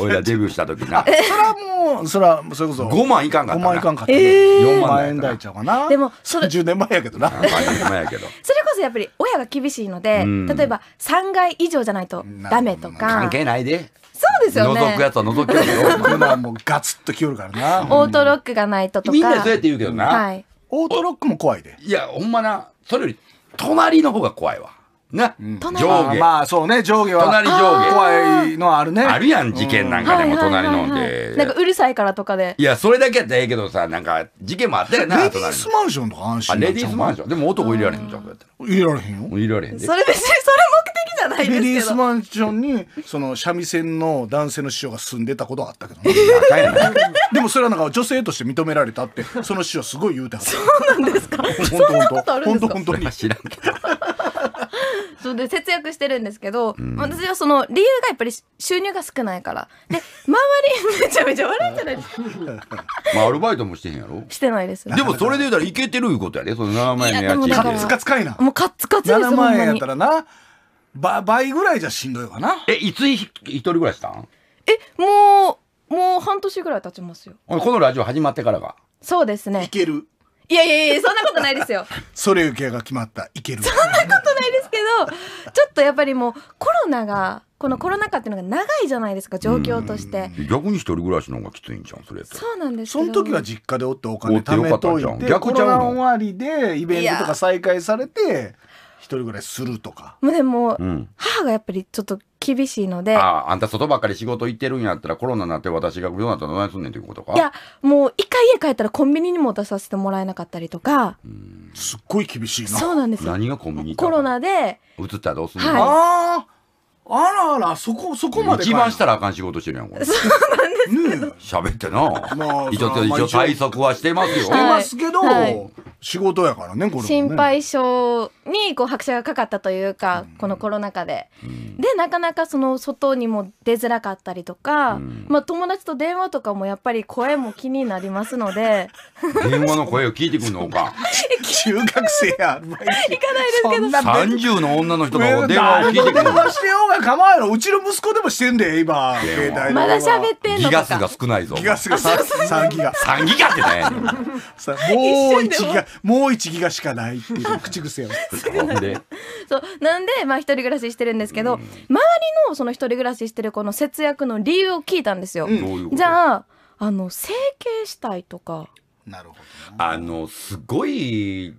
俺らデビューした時な。それはもう、それは、それこそ。5万いかんかったな。5万いかんかったね。4万円台ちゃうかな。でも、それ。10年前やけどな。1年前やけど。それこそやっぱり親が厳しいので、例えば3階以上じゃないとダメとか。関係ないで。そうですよね。覗くやつは覗けるよ。今もうガツッときよるからな。オートロックがないととか。みんなそうやって言うけどな。はい。オートロックも怖いで。いや、ほんまな、それより隣の方が怖いわ。ね、うん、上下まあそうね上下は隣上下怖いのあるねあるやん事件なんかでも隣のでなんかうるさいからとかでいやそれだけやったらええけどさなんか事件もあったよなレディースマンションとか安心レディースマンションでも男入れられへんじゃんこうやっら入れられへんよ入れられへんそれ別にそれ目的じゃないですけどレディースマンションにその三味線の男性の師匠が住んでたことはあったけど、でもそれはなんか女性として認められたってその師匠すごい言うてはったそうなんですか 本当本当本当本当に知らんけどそれで節約してるんですけど、うん、私はその理由がやっぱり収入が少ないからで周りめちゃめちゃ笑うじゃないですか まあアルバイトもしてへんやろしてないですでもそれで言うたらいけてるいうことやで、ね、その7万円の家賃カツカツかいなもうカッツカツです7万円やったらな倍ぐらいじゃしんどいわなえいつ一人ぐらいしたんえもうもう半年ぐらい経ちますよこのラジオ始まってからがそうですねいけるいやいやいやそんなことないですよ それ受けが決まったいけるそんなことけどちょっとやっぱりもうコロナがこのコロナ禍っていうのが長いじゃないですか状況として逆に一人暮らしの方がきついんじゃんそれそうなんですその時は実家でおってお金貯めといてコロナ終わりでイベントとか再開されて一人ぐらいするとか。でも、うん、母がやっぱりちょっと厳しいので。ああ、あんた外ばっかり仕事行ってるんやったらコロナになって私がどうなったら何すんねんていうことか。いや、もう一回家帰ったらコンビニにも出させてもらえなかったりとか。すっごい厳しいな。そうなんですよ。何がコンビニコロナで。移ったらどうすんの、はい、あああらあら、そこ、そこまで。一番したらあかん仕事してるやん、これ。そうなんですけど。喋ってな。まあ、一応、一応対策はしてますよ。してますけど、仕事やからね、これ、心配性に、こう、拍車がかかったというか、このコロナ禍で。で、なかなか、その、外にも出づらかったりとか、まあ、友達と電話とかも、やっぱり声も気になりますので。電話の声を聞いてくんのか。中学生や。行かないですけど。30の女の人が電話を聞いてくる。さん構わうちの息子でもしてんで今携帯まだ喋ってんのギガ数が少ないぞギガ数が3ギガ3 ギガってねもう1ギガもう1ギガしかないっていう口癖をそうなんでまあ一人暮らししてるんですけど、うん、周りのその一人暮らししてる子の節約の理由を聞いたんですよ、うん、じゃああの整形したいとかなるほどあのすごい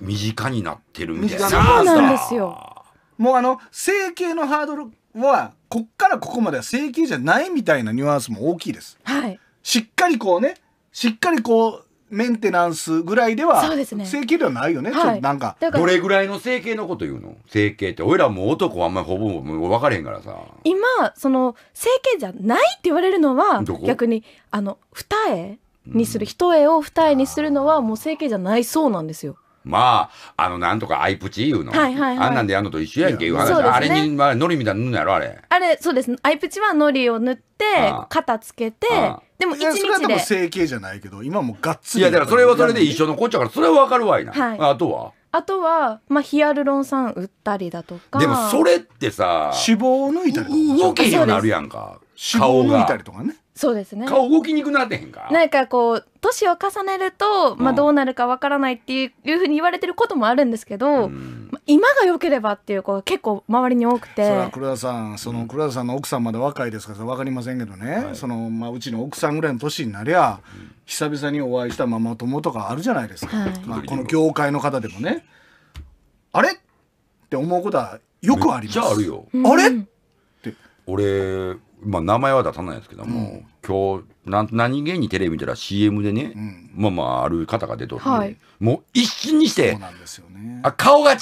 身近になってるみたいなそうなんですよもうあの、整形のハードルは、こっからここまでは整形じゃないみたいなニュアンスも大きいです。はい。しっかりこうね、しっかりこう、メンテナンスぐらいでは、整形ではないよね。はなんか。どれぐらいの整形のこと言うの整形って。俺らもう男はあんまりほぼ分かれへんからさ。今、その、整形じゃないって言われるのは、逆に、あの、二重にする、一重を二重にするのはもう整形じゃないそうなんですよ。まあ、あの、なんとかアイプチ言うの。はいはいはいあんなんでやんのと一緒やんけいう話。うねあれに、まあ、ノリみたいな塗るのやろ、あれ。あれそうですアイプチはのりを塗ってああ肩つけてああでも一それは日多整形じゃないけど今もうがっついや、だからそれはそれで一緒のこっちゃから、それはわかるわいな。はいあとはあとは、まあ、ヒアルロン酸売ったりだとかでも、それってさ、脂肪を抜いたりとか動けへんようになるやんか。顔脂肪を抜いたり。とかねそうですね顔動きにくくなってへんかなんかこう年を重ねると、まあ、どうなるかわからないっていううん、いうふうに言われてることもあるんですけど、うん、今が良ければっていう子が結構周りに多くてそ黒田さんその黒田さんの奥さんまだ若いですから分かりませんけどね、はい、そのまあ、うちの奥さんぐらいの年になりゃ、久々にお会いしたママ友とかあるじゃないですか、はい、まあ、この業界の方でもねあれって思うことはよくありますあれって俺まあ、名前は出さないですけども、今日な何気にテレビ見たら CM でね、まあまあある方が出とって、はいもう一瞬にして、あ顔が違うっ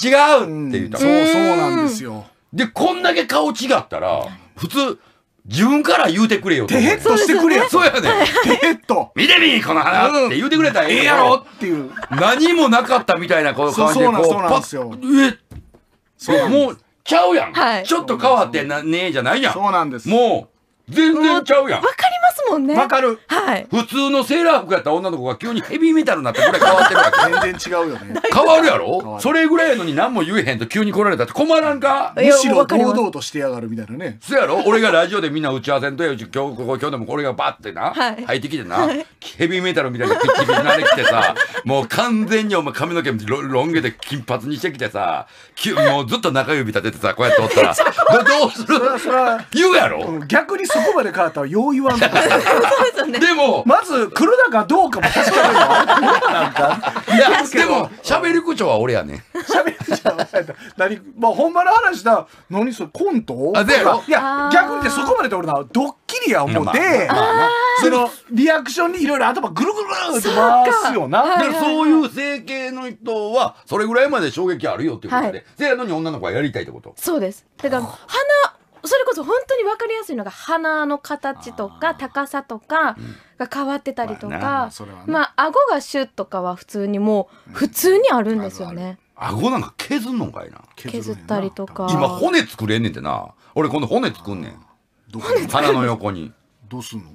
て言った、そうそうなんですよ。でこんだけ顔違ったら普通自分から言うてくれよってテヘッとしてくれよ。そうやねテヘッと。見てみこの花って言うてくれたらええやろっていう。何もなかったみたいなこの感じでこそうそうなんですそうなんでッえもうちゃうやん、ちょっと変わってねえじゃないやんそうなんです。も全然ちゃうやん。わかりますもんね。わかる。はい。普通のセーラー服やった女の子が急にヘビーメタルになってぐらい変わってるわけ。全然違うよね。変わるやろそれぐらいのに何も言えへんと急に来られたって困らんかむしろ堂々としてやがるみたいなね。そうやろ俺がラジオでみんな打ち合わせんとやうち今日、ここ今日でもこれがバッてな、はい、入ってきてな、はい、ヘビーメタルみたいなピッチピチなきてさ、もう完全にお前髪の毛ロロン毛で金髪にしてきてさ、きもうずっと中指立ててさ、こうやっておったら、どうする言うやろ逆にそこまで変わったらよう言わんとでもまず来るだかどうかも確かめるなんかいやでも喋り口調は俺やね喋り口調は何まあほんまの話だ何それコントあでいや逆にそこまでで俺なドッキリや思うて、まあまあ、そのリアクションにいろいろ頭ぐるぐるって回すよなでそういう整形の人はそれぐらいまで衝撃あるよってことで、はい、せやのに女の子はやりたいってことそうですだから鼻それこそ本当に分かりやすいのが鼻の形とか高さとかが変わってたりとか、まあ、まあ、顎がシュッとかは普通にもう普通にあるんですよね。うん、あるある顎なんか削んのかいな削ったりとか今骨作れんねんてな俺今度骨作んねん鼻の横にどうすんの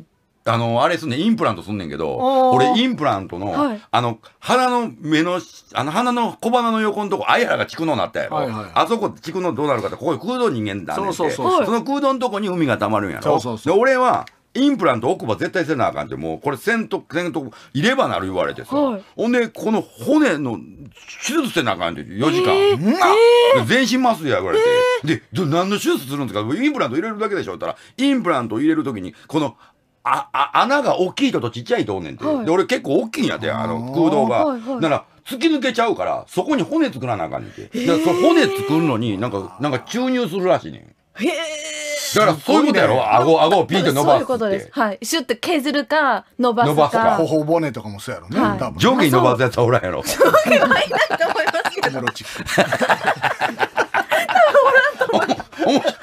あの、あれすんねインプラントすんねんけど、俺インプラントの、はい、あの、鼻の目の、あの鼻の小鼻の横のとこ、アイハラが蓄能になったやろ。はいはい、あそこ蓄のどうなるかって、ここ空洞人間だねんそうそうそう。その空洞のとこに海が溜まるんやろ。そうそうそうで、俺は、インプラント奥歯絶対せなあかんってもうこれせんとせんといればなる言われてさ、はい、ほんでこの骨の手術せなあかんって4時間、えーえー、全身麻酔や言われて、えー、で何の手術するんですかインプラント入れるだけでしょったらインプラント入れる時にこのあ、あ、穴が大きいととちっちゃいとおんねんて。はい、で、俺結構大きいんやて、あの、空洞が。なら、突き抜けちゃうから、そこに骨作らなあかんねんて。そ骨作るのに、なんか、なんか注入するらしいねん。へえ。だからそういうことやろ、ね、顎、顎をピンと伸ばすそういうことです。はい。シュッて削るか、伸ばすか。伸ばすか。頬骨とかもそうやろね。はい、多分。上下に伸ばすやつはおらんやろ。上下はいないと思いますけど。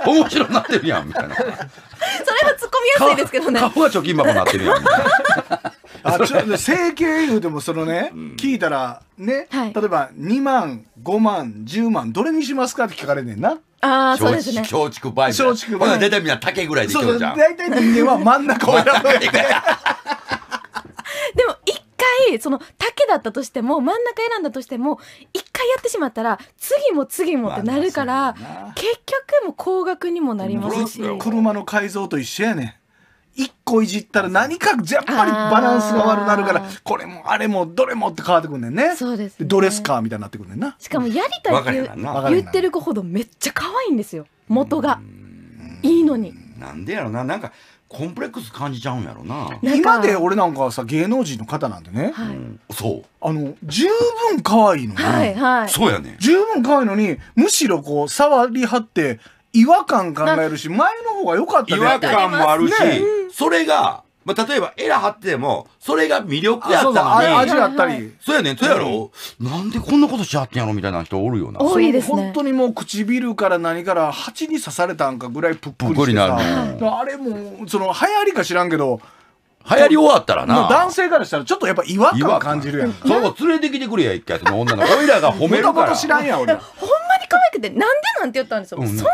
おも面白なってるやんみたいなそれは突っ込みやすいですけどね顔が貯金箱になってるやんみたいなあちょっと整形いうでもそのね、うん、聞いたらね、はい、例えば2万5万10万どれにしますかって聞かれねえなああそうですね松竹梅松竹梅大体みんな竹ぐらいでいけるじゃん大体人間は真ん中を選ぶその竹だったとしても真ん中選んだとしても一回やってしまったら次も次もってなるから、結局も高額にもなりますし車の改造と一緒やねん一個いじったら何かやっぱりバランスが悪くなるからこれもあれもどれもって変わってくるねんねそうです、ね、ドレスカーみたいになってくるねんなしかもやりたいって言ってる子ほどめっちゃ可愛いんですよ元がいいのになんでやろななんかコンプレックス感じちゃうんやろな今で俺なんかさ芸能人の方なんでね、はい、そうあの十分可愛いのに、ははい、そうやね十分可愛いのにむしろこう触りはって違和感考えるし前の方が良かったね違和感もあるし、ね、それがまあ、例えば、エラ貼ってても、それが魅力やったのに。そうそう味やったり。そうやねん、そうやろ、うん、なんでこんなことしちゃってんやろみたいな人おるよな。多いですね。本当にもう唇から何から蜂に刺されたんかぐらいぷっくりしてさ。あれも、その、流行りか知らんけど、流行り終わったらな。男性からしたらちょっとやっぱ違和感感じるやん。そ子連れてきてくれや、一回、その女の子。おいらが褒めるから。と知らんや、俺。ほんまに可愛くて、なんでなんて言ったんですよ。うん、そんなに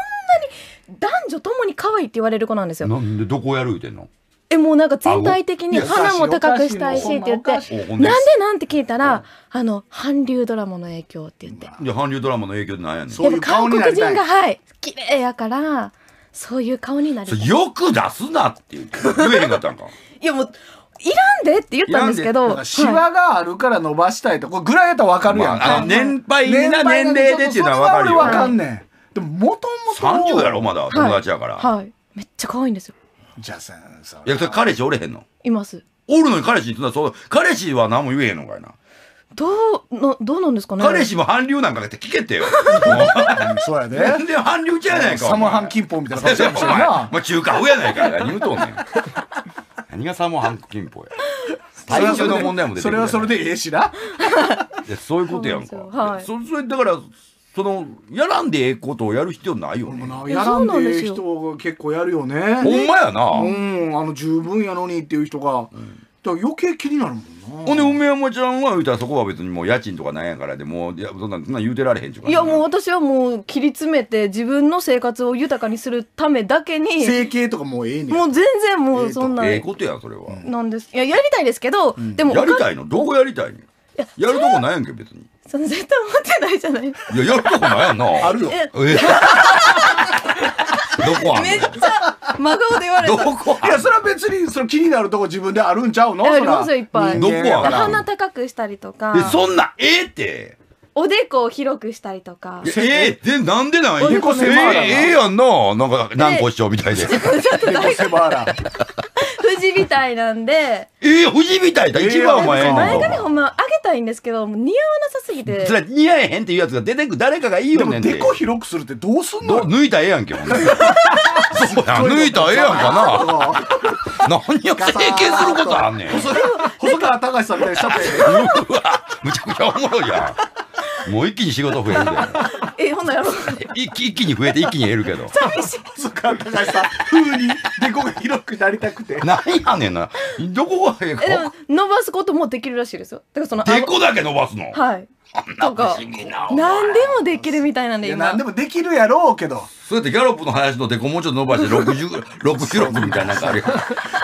男女ともに可愛いって言われる子なんですよ。なんでどこやる言うてんのえ、もうなんか全体的に花も高くしたいしって言って、なんでなんて聞いたら、あの、韓流ドラマの影響って言って。いや、韓流ドラマの影響ってなんやねん。やっぱ韓国人が、はい、綺麗やから、そういう顔になりよく出すなって言えへんかったんか。いや、もう、いらんでって言ったんですけど。シワがあるから伸ばしたいと。これぐらいやったらわかるやん、ま年配な年齢でっていうのはわかるよ。わかんねん。でも、もともと。30やろ、まだ、友達やから。はい。めっちゃ可愛いんですよ。じゃあささいやそれ彼氏おれへんのいますおるのに彼氏にそんなそう彼氏は何も言えへんのかいなどうのどうなんですかね彼氏も韓流なんかって聞けてよ。そうやね。全然韓流じゃないか。サモハン金峰みたいな感じやまあ中華風やないか。何言うとんねん。何がサモハン金峰や。最初の問題も出てる。それはそれでええしな。そういうことやんか。はい。それだからそのやらんでええことをやる必要ないよね。やらんでええ人が結構やるよね。ほんまやな。うんあの十分やのにっていう人が、うん、だ余計気になるもんな。ほんで梅山ちゃんは言うたらそこは別にもう家賃とかなんやからでもうそんなそんな言うてられへんちゅうか、ね、いやもう私はもう切り詰めて自分の生活を豊かにするためだけに整形とかもうええねもう全然もうそんなええことやそれはなんですいややりたいですけど、うん、でもやりたいのどこやりたいのやるとこないやんけ別にその絶対思ってないじゃないいややるとこないやんな あるよえどこあんめっちゃ真顔で言われどこいやそれは別にその気になるとこ自分であるんちゃうのえありますよいっぱいどこあんの鼻高くしたりとかえそんなええっておでこを広くしたりとか。えー、で、なんでなんええやんのなんか、南光師匠みたいで。ちょっと大セバーラ。富士みたいなんで。ええー、富士みたいだ。一番お前前髪ほんま、あげたいんですけど、似合わなさすぎて。それ似合えへんっていうやつが出てく誰かがいいよねんで。でこ広くするってどうすんの抜いたらええやんけ、ほんと。抜いたらええやんかな。何を整形することあんねん。細川隆さんみたいにしちゃって。うわ、むちゃくちゃおもろいやん。もう一気に仕事増えるで。え、ほんなやろ一気一気に増えて一気に減るけど。寂しい。そか、さ風に、でこが広くなりたくて。なんやねんな。どこがええか。伸ばすこともできるらしいですよ。だからその。でこだけ伸ばすのはい。なんか何でもできるみたいなんで今何でもできるやろうけどそうやってギャロップの林のデコもうちょっと伸ばして66みたいなんかあるよ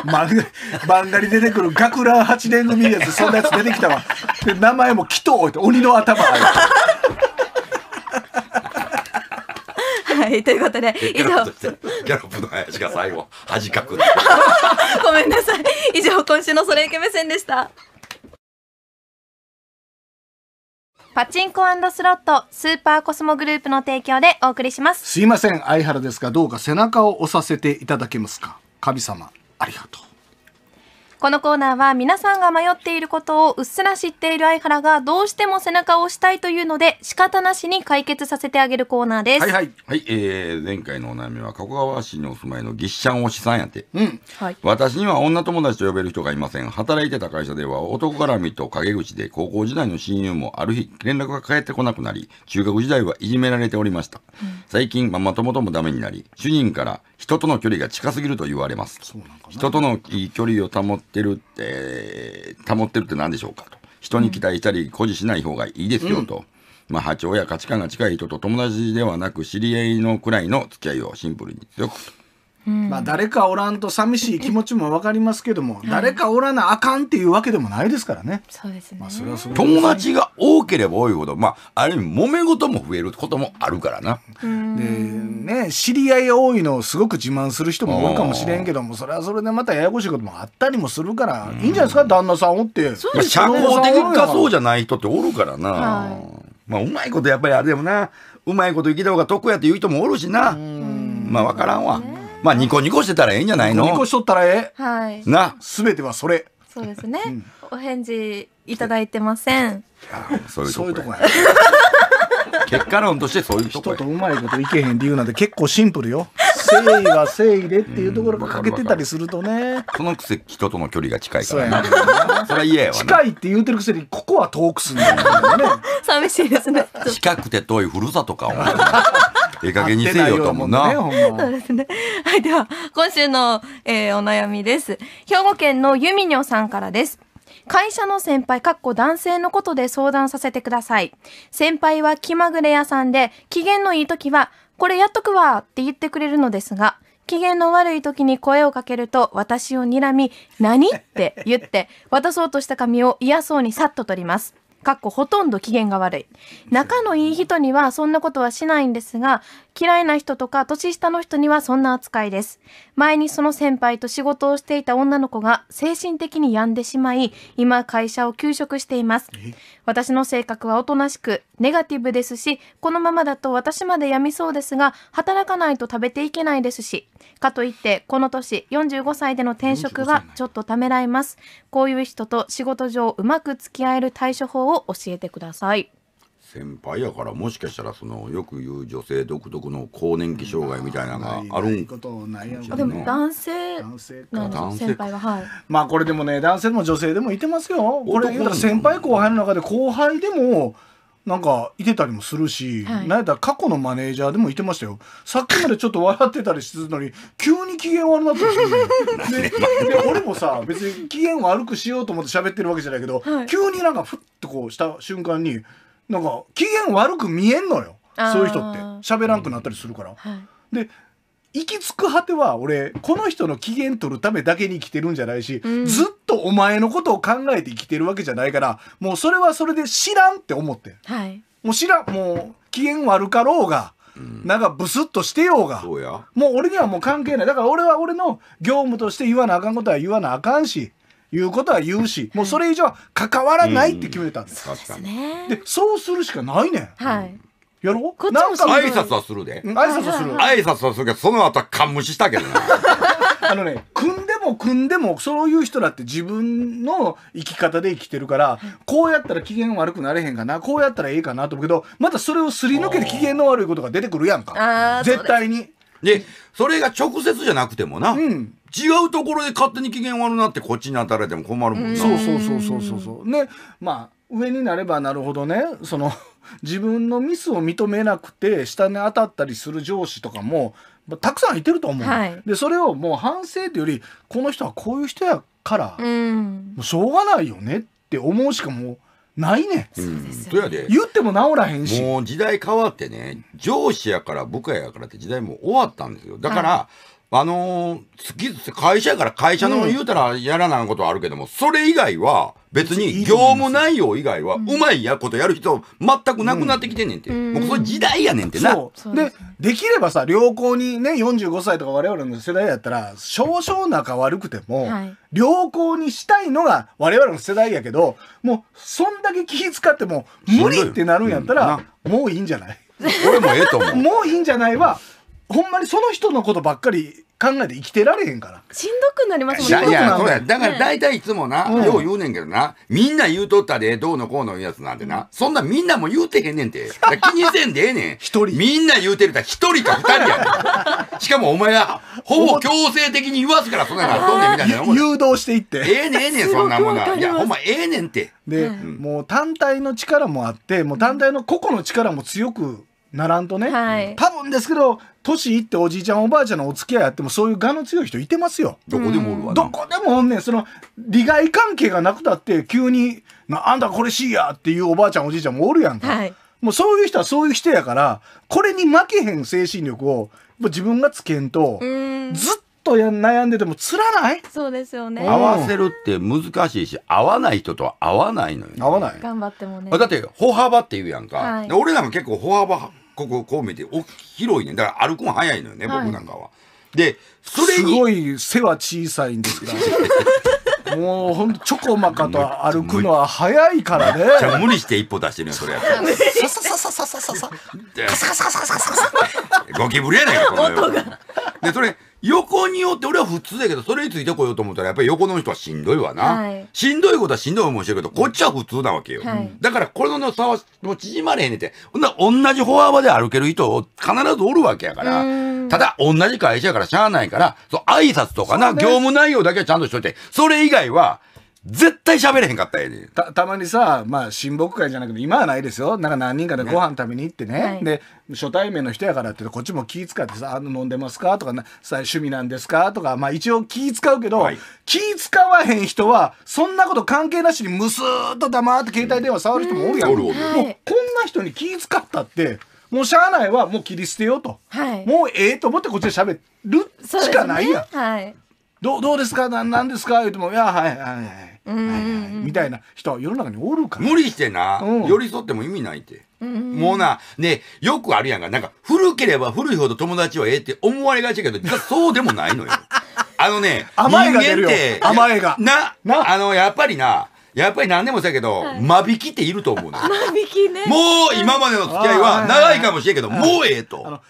漫画に出てくる学ラン8年組やつそんなやつ出てきたわで名前も鬼頭って鬼の頭はい、ということで、以上。ギャロップの林が最後、恥かく。ごめんなさい。以上、今週のそれイケメンでした。パチンコスロットスーパーコスモグループの提供でお送りしますすいません相原ですがどうか背中を押させていただけますか神様ありがとうこのコーナーは皆さんが迷っていることをうっすら知っている相原がどうしても背中を押したいというので仕方なしに解決させてあげるコーナーです。はいはい。はい、えー、前回のお悩みは加古川市にお住まいのぎっしゃんおしさんやって。うん。はい。私には女友達と呼べる人がいません。働いてた会社では男絡みと陰口で高校時代の親友もある日連絡が返ってこなくなり、中学時代はいじめられておりました。最近まマもともダメになり、主人から人との距離が近すぎると言われます。そうなんかな人とのいい距離を保ってってる、えー、保ってるって何でしょうかと。人に期待したり、誇示しない方がいいですよと。うん、まあ、波長や価値観が近い人と友達ではなく、知り合いのくらいの付き合いをシンプルに強くまあ誰かおらんと寂しい気持ちも分かりますけども、はい、誰かおらなあかんっていうわけでもないですからね。友達が多ければ多いほど、まあある意味揉め事も増えることもあるからな。でね知り合い多いのをすごく自慢する人も多いかもしれんけども、それはそれでまたややこしいこともあったりもするから、いいんじゃないですか旦那さんおって。まあ、社交的かそうじゃない人っておるからな。はい、まあうまいことやっぱりあれでもな、うまいこと生きた方が得やっていう人もおるしな。まあ分からんわ。まあ、ニコニコしてたらええんじゃないのニコしとったらええ。はい。な。すべてはそれ。そうですね。お返事いただいてません。そういうとこや。結果論としてそういう人とうまいこといけへん理由なんて結構シンプルよ誠意は誠意でっていうところが欠けてたりするとねそのくせ人との距離が近いからね、それ近いって言うてるくせにここは遠くすんだよね寂しいですね近くて遠いふるさとかええ加減にせよと思うな。ね、そうですね。はい、では、今週の、えー、お悩みです。兵庫県のユミニョさんからです。会社の先輩、かっこ男性のことで相談させてください。先輩は気まぐれ屋さんで、機嫌のいい時は、これやっとくわって言ってくれるのですが、機嫌の悪い時に声をかけると私を睨み、何って言って、渡そうとした紙を嫌そうにさっと取ります。かっこほとんど機嫌が悪い。仲のいい人にはそんなことはしないんですが、嫌いな人とか年下の人にはそんな扱いです。前にその先輩と仕事をしていた女の子が精神的に病んでしまい、今会社を休職しています。私の性格はおとなしく、ネガティブですし、このままだと私まで病みそうですが、働かないと食べていけないですし、かといって、この年45歳での転職はちょっとためらいます。こういう人と仕事上うまく付き合える対処法を教えてください。先輩やからもしかしたらそのよく言う女性独特の更年期障害みたいなのがあるんかもしでも男性男性先輩ははいまあこれでもね男性でも女性でもいてますよこれ言うたら先輩後輩の中で後輩でもなんかいてたりもするし、はい、なんやったら過去のマネージャーでもいてましたよさっきまでちょっと笑ってたりするのに急に機嫌悪なってるし俺もさ別に機嫌悪くしようと思って喋ってるわけじゃないけど、はい、急になんかふっとこうした瞬間に「なんか機嫌悪く見えんのよそういう人って喋らんくなったりするから。で行き着く果ては俺この人の機嫌取るためだけに生きてるんじゃないし、うん、ずっとお前のことを考えて生きてるわけじゃないからもうそれはそれで知らんって思って、はい、もう知らんもう機嫌悪かろうが、うん、なんかブスッとしてようがもう俺にはもう関係ないだから俺は俺の業務として言わなあかんことは言わなあかんしいうことは言うし、もうそれ以上は関わらないって決めたんです。うん、で、そうするしかないねん。はい。やろうっちも挨拶はするで。挨拶する。挨拶はするけど、その後は勘無視したけどな。あのね、組んでも組んでも、そういう人だって自分の生き方で生きてるから、こうやったら機嫌悪くなれへんかな、こうやったらええかなと思うけど、またそれをすり抜けて機嫌の悪いことが出てくるやんか。絶対に。で、それが直接じゃなくてもな。うん。違うところで勝手に機嫌悪なってこっちに当たれても困るもんな。そうそうそうそうそうそう。ね、まあ上になればなるほどね、その 自分のミスを認めなくて下に当たったりする上司とかもたくさんいてると思う。はい、でそれをもう反省というよりこの人はこういう人やから、うもうしょうがないよねって思うしかもう。ないね。うん、そうやで。言っても治らへんし。もう時代変わってね、上司やから部下やからって時代も終わったんですよ。だから、はいあのー、会社やから会社の言うたらやらないことはあるけども、うん、それ以外は別に業務内容以外はうまいやことやる人全くなくなってきてんねんて、うん、もうそれ時代やねんてな。でできればさ良好にね45歳とか我々の世代やったら少々仲悪くても、良好にしたいのが我々の世代やけどもうそんだけ気使っても無理ってなるんやったら、もういいんじゃない俺もええと思う。もういいんじゃないは、うんほんまにその人のことばっかり考えて生きてられへんから。しんどくなりますもんいやいや、そうや。だから大体いつもな、よう言うねんけどな、みんな言うとったで、どうのこうのうやつなんてな、そんなみんなも言うてへんねんて。気にせんでええねん。一人みんな言うてるたら一人か二人やん。しかもお前は、ほぼ強制的に言わすからそんなのとんねんみたいな誘導していって。ええねんええねん、そんなもんは。いや、ほんまええねんって。で、もう単体の力もあってもう単体の個々の力も強くならんとね、はい、多分ですけど年いっておじいちゃんおばあちゃんのお付き合いやってもそういうがの強い人いてますよどこでもおるわどこでもおんねんその利害関係がなくたって急に「あんたこれしいや」っていうおばあちゃんおじいちゃんもおるやんか、はい、もうそういう人はそういう人やからこれに負けへん精神力を自分がつけんとんずっと悩んでてもつらないそうですよね合わせるって難しいし合わない人とは合わないのよ、ね、合わない頑張ってもねだって歩幅って言うやんか、はい、俺らも結構歩幅こここう見てお広いねだから歩くも早いのよね、僕なんかはでそれすごい背は小さいんですが もうほんとチョコマカと歩くのは早いからね。じゃ無理して一歩出してるよ、それやったら。ささささささささ。で、それ、横によって、俺は普通だけど、それについてこようと思ったら、やっぱり横の人はしんどいわな。はい、しんどいことはしんどい思うしてるけど、こっちは普通なわけよ。はい、だから、これの差は、もう縮まれへんねんて。ほんな同じフォア場で歩ける人、を必ずおるわけやから。ただ、同じ会社やからしゃあないから、そう、挨拶とかな、業務内容だけはちゃんとしといて、それ以外は、絶対喋れへんかったやねたたまにさまあ親睦会じゃなくて今はないですよなんか何人かでご飯食べに行ってね、で初対面の人やからってこっちも気使ってさ「あの飲んでますか?」とかな「さ趣味なんですか?」とかまあ一応気使うけど、はい気使わへん人はそんなこと関係なしにむすーっと黙って携帯電話触る人もおるやん、うんおもうこんな人に気使ったってもうしゃあないはもう切り捨てようと、はいもうええと思ってこっちで喋るしかないやん。はいどどうですかななんですか?」言っても「いやはいはいはいはい」みたいな人世の中におるから無理してな、うん寄り添っても意味ないって、もうなねよくあるやんかなんか古ければ古いほど友達はええって思われがちやけど実はそうでもないのよ あのね甘えが人間って甘えがななあのやっぱりなやっぱり何でもそうやけど、間引きっていると思うのよ間引きねもう今までの付き合いは長いかもしれんけどもうええと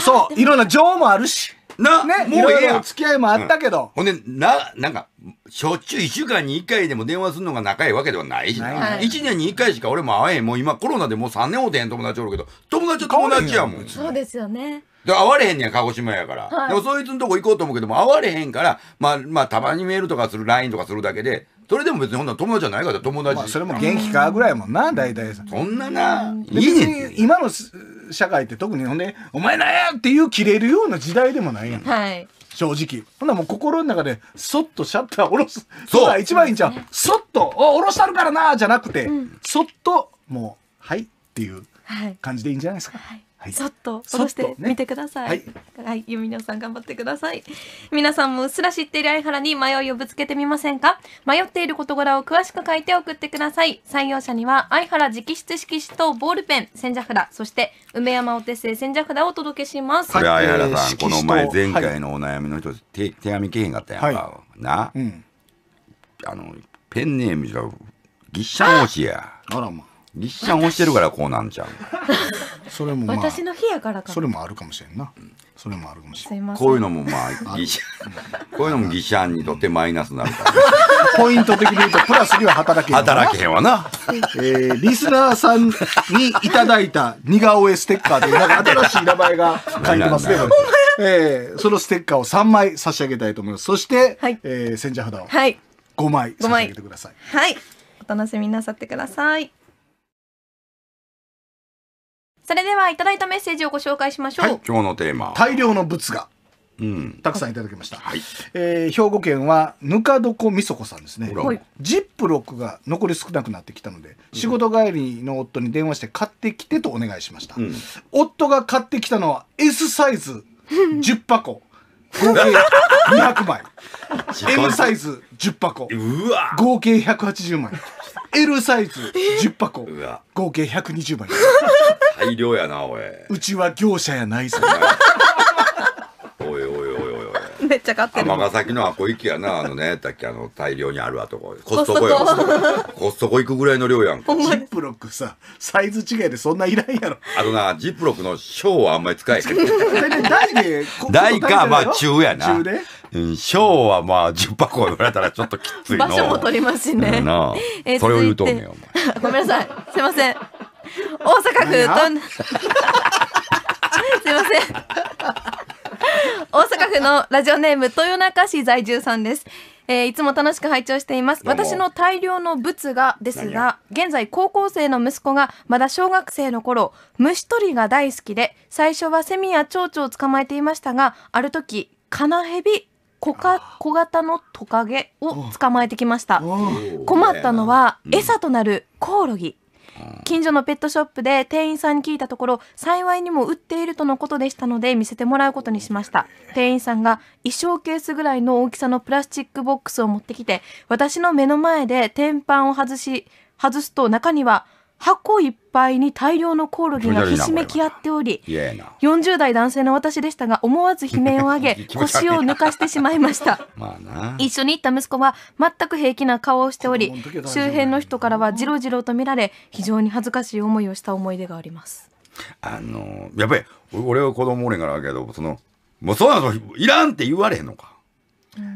そういろんな情もあるしな、ね、もうええ付き合いもあったけど。うん、ほんで、な、なんか、しょっちゅう一週間に一回でも電話するのが仲いいわけではないしな。一、年に一回しか俺も会えへん。もう今コロナでもう三年おてへん友達おるけど、友達は友達やもん。そうですよね。で、会われへんねや、鹿児島やから。はい、でも、そいつのとこ行こうと思うけども、会われへんから、まあ、まあ、たまにメールとかする、LINE とかするだけで、それでも別にほんな友達じゃないから、友達。まあ、それも元気かぐらいもんな、大体さ。そんなな、いいね。今の社会って特にね「お前なや!」っていう切れるような時代でもないやん、はい、正直ほんなもう心の中でそっとシャッター下ろすそうが一番いいんちゃうそっと「お下ろしたるからな」じゃなくて、うん、そっともう「はい」っていう感じでいいんじゃないですか。はいはい、さっと下ろして見てください。はい、ゆみのさん頑張ってください。皆さんもうっすら知っている相原に迷いをぶつけてみませんか迷っている事柄を詳しく書いて送ってください。採用者には相原直筆色紙とボールペン、千社札、そして梅山お手製千社札をお届けします。これ相原さん、この前前回のお悩みの人、手手紙けへんかったやんか。な、あの、ペンネームじゃ、ギっしゃん推しや。あらまあ。りっちゃん押してるからこうなんじゃん。それも、まあ、私の日やからかそれもあるかもしれんな、うん、それもあるかもしれんいこういうのもまあギこういうのもギシャンにとってマイナスになるからポイント的に言うとプラスには働けへん働けへんわな、えー、リスナーさんにいただいた似顔絵ステッカーでなんか新しい名前が書いてますねえー、そのステッカーを3枚差し上げたいと思いますそして、はい、えー、千肌を5枚差し上げてください、はい、はい、お楽しみなさってくださいそれではいただいたメッセージをご紹介しましょう。はい、今日のテーマ。大量の仏がうん、たくさんいただきました、はい、えー、兵庫県はぬか床みそこさんですねジップロックが残り少なくなってきたので、仕事帰りの夫に電話して買ってきてとお願いしました、うん、夫が買ってきたのは S サイズ10 箱合計200枚 M サイズ10箱合計180枚 L サイズ10箱合計120枚 大量やなおいうちは業者やないさ おいおいおいおいおいめっちゃ買ってる尼崎のアコ行きやなあのねだっけあの大量にあるわとこコストコやコストココストコ行くぐらいの量やんかジップロックさサイズ違いでそんないらんやろあとなジップロックの小はあんまり使えへん大 で大かまあ中やな中で小はまあ10箱売られたらちょっときついの場所も取りますしね、えー、それを言うとんねんお前 ごめんなさいすいません大阪府と すいません大阪府のラジオネーム豊中市在住さんですえー、いつも楽しく拝聴しています私の大量の仏がですが現在高校生の息子がまだ小学生の頃虫取りが大好きで最初はセミや蝶々を捕まえていましたがある時カナヘビ小か小型のトカゲを捕まえてきました困ったのは餌となるコオロギ、近所のペットショップで店員さんに聞いたところ幸いにも売っているとのことでしたので見せてもらうことにしました店員さんが衣装ケースぐらいの大きさのプラスチックボックスを持ってきて私の目の前で天板を外し外すと中には箱いっぱいに大量のコオロギがひしめき合っており40代男性の私でしたが思わず悲鳴を上げ 腰を抜かしてしまいました 一緒に行った息子は全く平気な顔をしており周辺の人からはじろじろと見られ非常に恥ずかしい思いをした思い出がありますあのやっぱり俺は子供おれんからあけどそのもうそうなのいらんって言われへんのか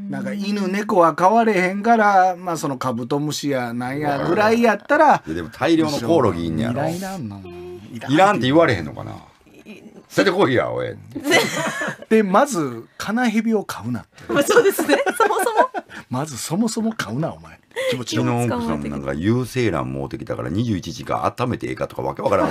なんか犬猫は飼われへんから、まあ、そのカブトムシやなんやぐらいやったらでも大量のコオロギいんねやろいらんって言われへんのかな出てこいやおい でまずカナヘビを飼うなって そうですねそもそも まずそもそも飼うなお前気持ちの奥さんもなんか有精卵持ってきたから21時間温めてええかとかわけわからん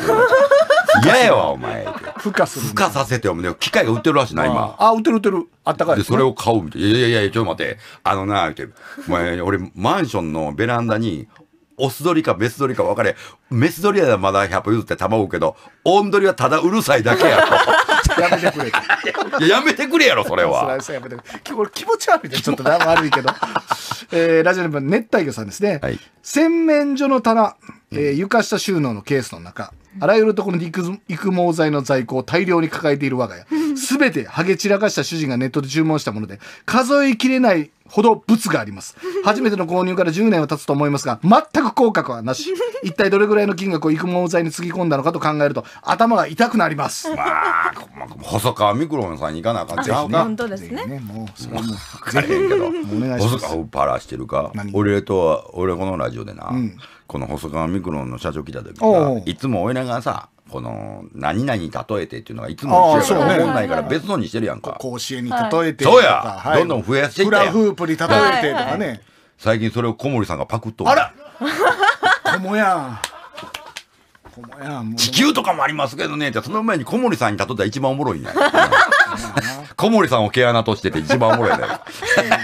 嫌やわ、お前。孵化する。孵化させてよ、前。機械が売ってるらしいな、今。あ、売ってる売ってる。あったかい。で、それを買うみたい。いやいやいや、ちょっと待って。あのな、って。お前、俺、マンションのベランダに、オス鳥かメス鳥か分かれ。メス鳥はまだ100歩譲って卵けど、オン鳥はただうるさいだけやと。やめてくれ。やめてくれやろ、それは。それはやめてこれ気持ち悪いちょっと悪いけど。えー、ラジオネーム熱帯魚さんですね。はい、洗面所の棚、えー、床下収納のケースの中あらゆるところに育毛剤の在庫を大量に抱えている我が家 全てハゲ散らかした主人がネットで注文したもので数えきれないほど物があります 初めての購入から10年は経つと思いますが全く効果はなし 一体どれぐらいの金額を育毛剤につぎ込んだのかと考えると頭が痛くなりますまあ細川ミクロンさんに行かなあかんちゃうか本当ですねもうそれも分かれへんけど細川をパラしてるか俺とは俺このラジオでな、うんこの細川ミクロンの社長来た時さいつもおいらがさこの何々例えてっていうのがいつも一緒やかないから別のにしてるやんか甲子園に例えてそうや、どんどん増やしていったやんフープに例えてとかね、最近それを小森さんがパクっとあら小森やん小やん地球とかもありますけどねってその前に小森さんに例えたら一番おもろいね 小森さんを毛穴としてて一番おもろいだよ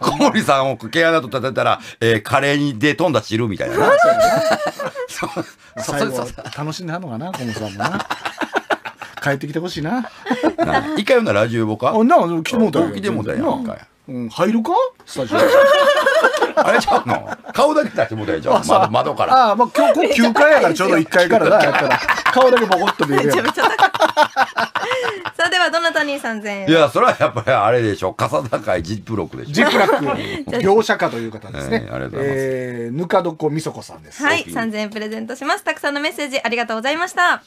小森さんを毛穴と立てたら、えー、カレーにで飛んだ汁みたいな。そう、最後楽しんではんのかな、小森さんもな。帰ってきてほしいな。一回ようなラジオボか。あ、な、来てもうたよ。来てもうたよ。うん、入るかスタジオ。あれちゃうの顔だけ出してもうたよ、じゃあ。窓から。ああ、まあ今日9回やから、ちょうど1回からだ、やったら。顔だけボコッと見えるやん。さあではどなたに三千円いやそれはやっぱりあれでしょう笠高いジップロックでしょジップロック業者家という方ですね、えー、ありがとうございます、えー、ぬか床みそこさんですはい3 0円プレゼントしますたくさんのメッセージありがとうございました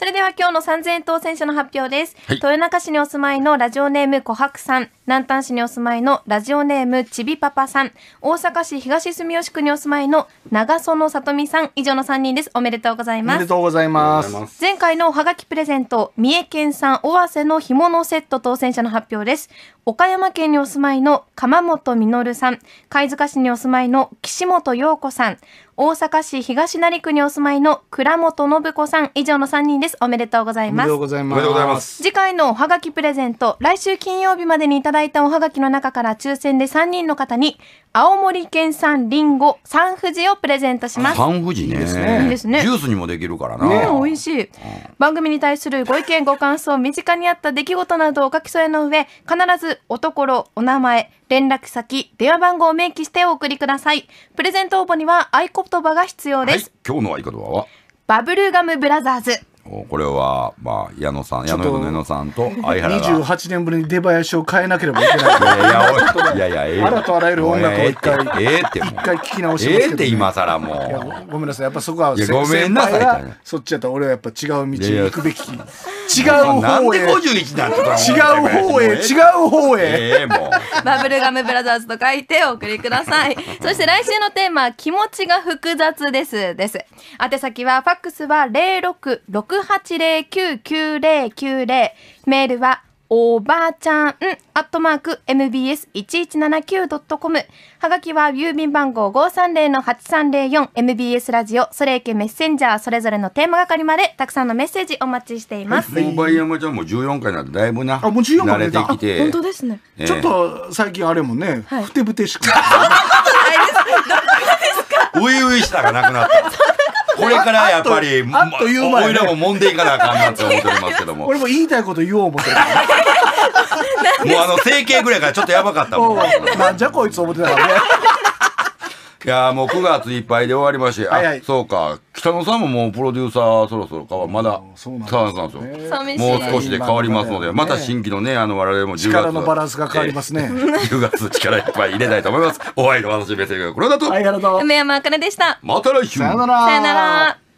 それでは今日の3000円当選者の発表です、はい、豊中市にお住まいのラジオネーム琥珀さん南丹市にお住まいのラジオネームちびパパさん大阪市東住吉区にお住まいの長園さとみさん以上の3人ですおめでとうございますおめでとうございます前回のおはがきプレゼント三重県産尾鷲の干物セット当選者の発表です岡山県にお住まいの鎌本実さん貝塚市にお住まいの岸本陽子さん大阪市東成区にお住まいの倉本信子さん以上の3人ですおめでとうございますおめでとうございます次回のおはがきプレゼント来週金曜日までにいただいたおはがきの中から抽選で3人の方に青森県産りんご三富士をプレゼントします三富士ねいいですねジュースにもできるからな、ね、美味しい、番組に対するご意見ご感想身近にあった出来事などをお書き添えの上必ずおところお名前連絡先、電話番号を明記してお送りください。プレゼント応募には合言葉が必要です。はい、今日の合言葉はバブルガムブラザーズ。これは、まあ、矢野さん、矢野の矢野さんと相原が。28年ぶりに出囃子を変えなければいけない。いやいや、いやいや、あらとあらゆる音楽を一回、ええって、一回聞き直しますええって今更もう。ごめんなさい、やっぱそこは、ごめんなさい。そっちやったら俺はやっぱ違う道に行くべき。違う方へ。違う方へ、違う方へ。バブルガムブラザーズと書いてお送りください。そして来週のテーマ、気持ちが複雑です。です。宛先は、ファックスは06。0 8 9 9 0 9 0メールはおばあちゃん、アットマーク、mbs1179.com。はがきは、郵便番号530-8304、mbs ラジオ、それいけメッセンジャー、それぞれのテーマ係まで、たくさんのメッセージお待ちしています。もう、バイヤちゃんも14回なんだいぶな、あ、もう14回慣れてきて。本当ですね、えー、ちょっと、最近あれもね、はい、ふてぶてしく。そんなことないです。どこですか。ういういしたがなくなった。これからやっぱり、あっという間、ね、も揉んでいかなあかんなって思ってますけども。俺も言いたいこと言おう思ってる。もうあの整形ぐらいからちょっとやばかったもん。なんじゃこいつ思ってたからね。いやもう9月いっぱいで終わりましあそうか北野さんももうプロデューサーそろそろ変わまだそうなんですよもう少しで変わりますので、また新規のねあの我々も10月力のバランスが変わりますね、え10 月力いっぱい入れたいと思いますお会いの私線がこれだと梅山あかねでしたまた来週さよならさよなら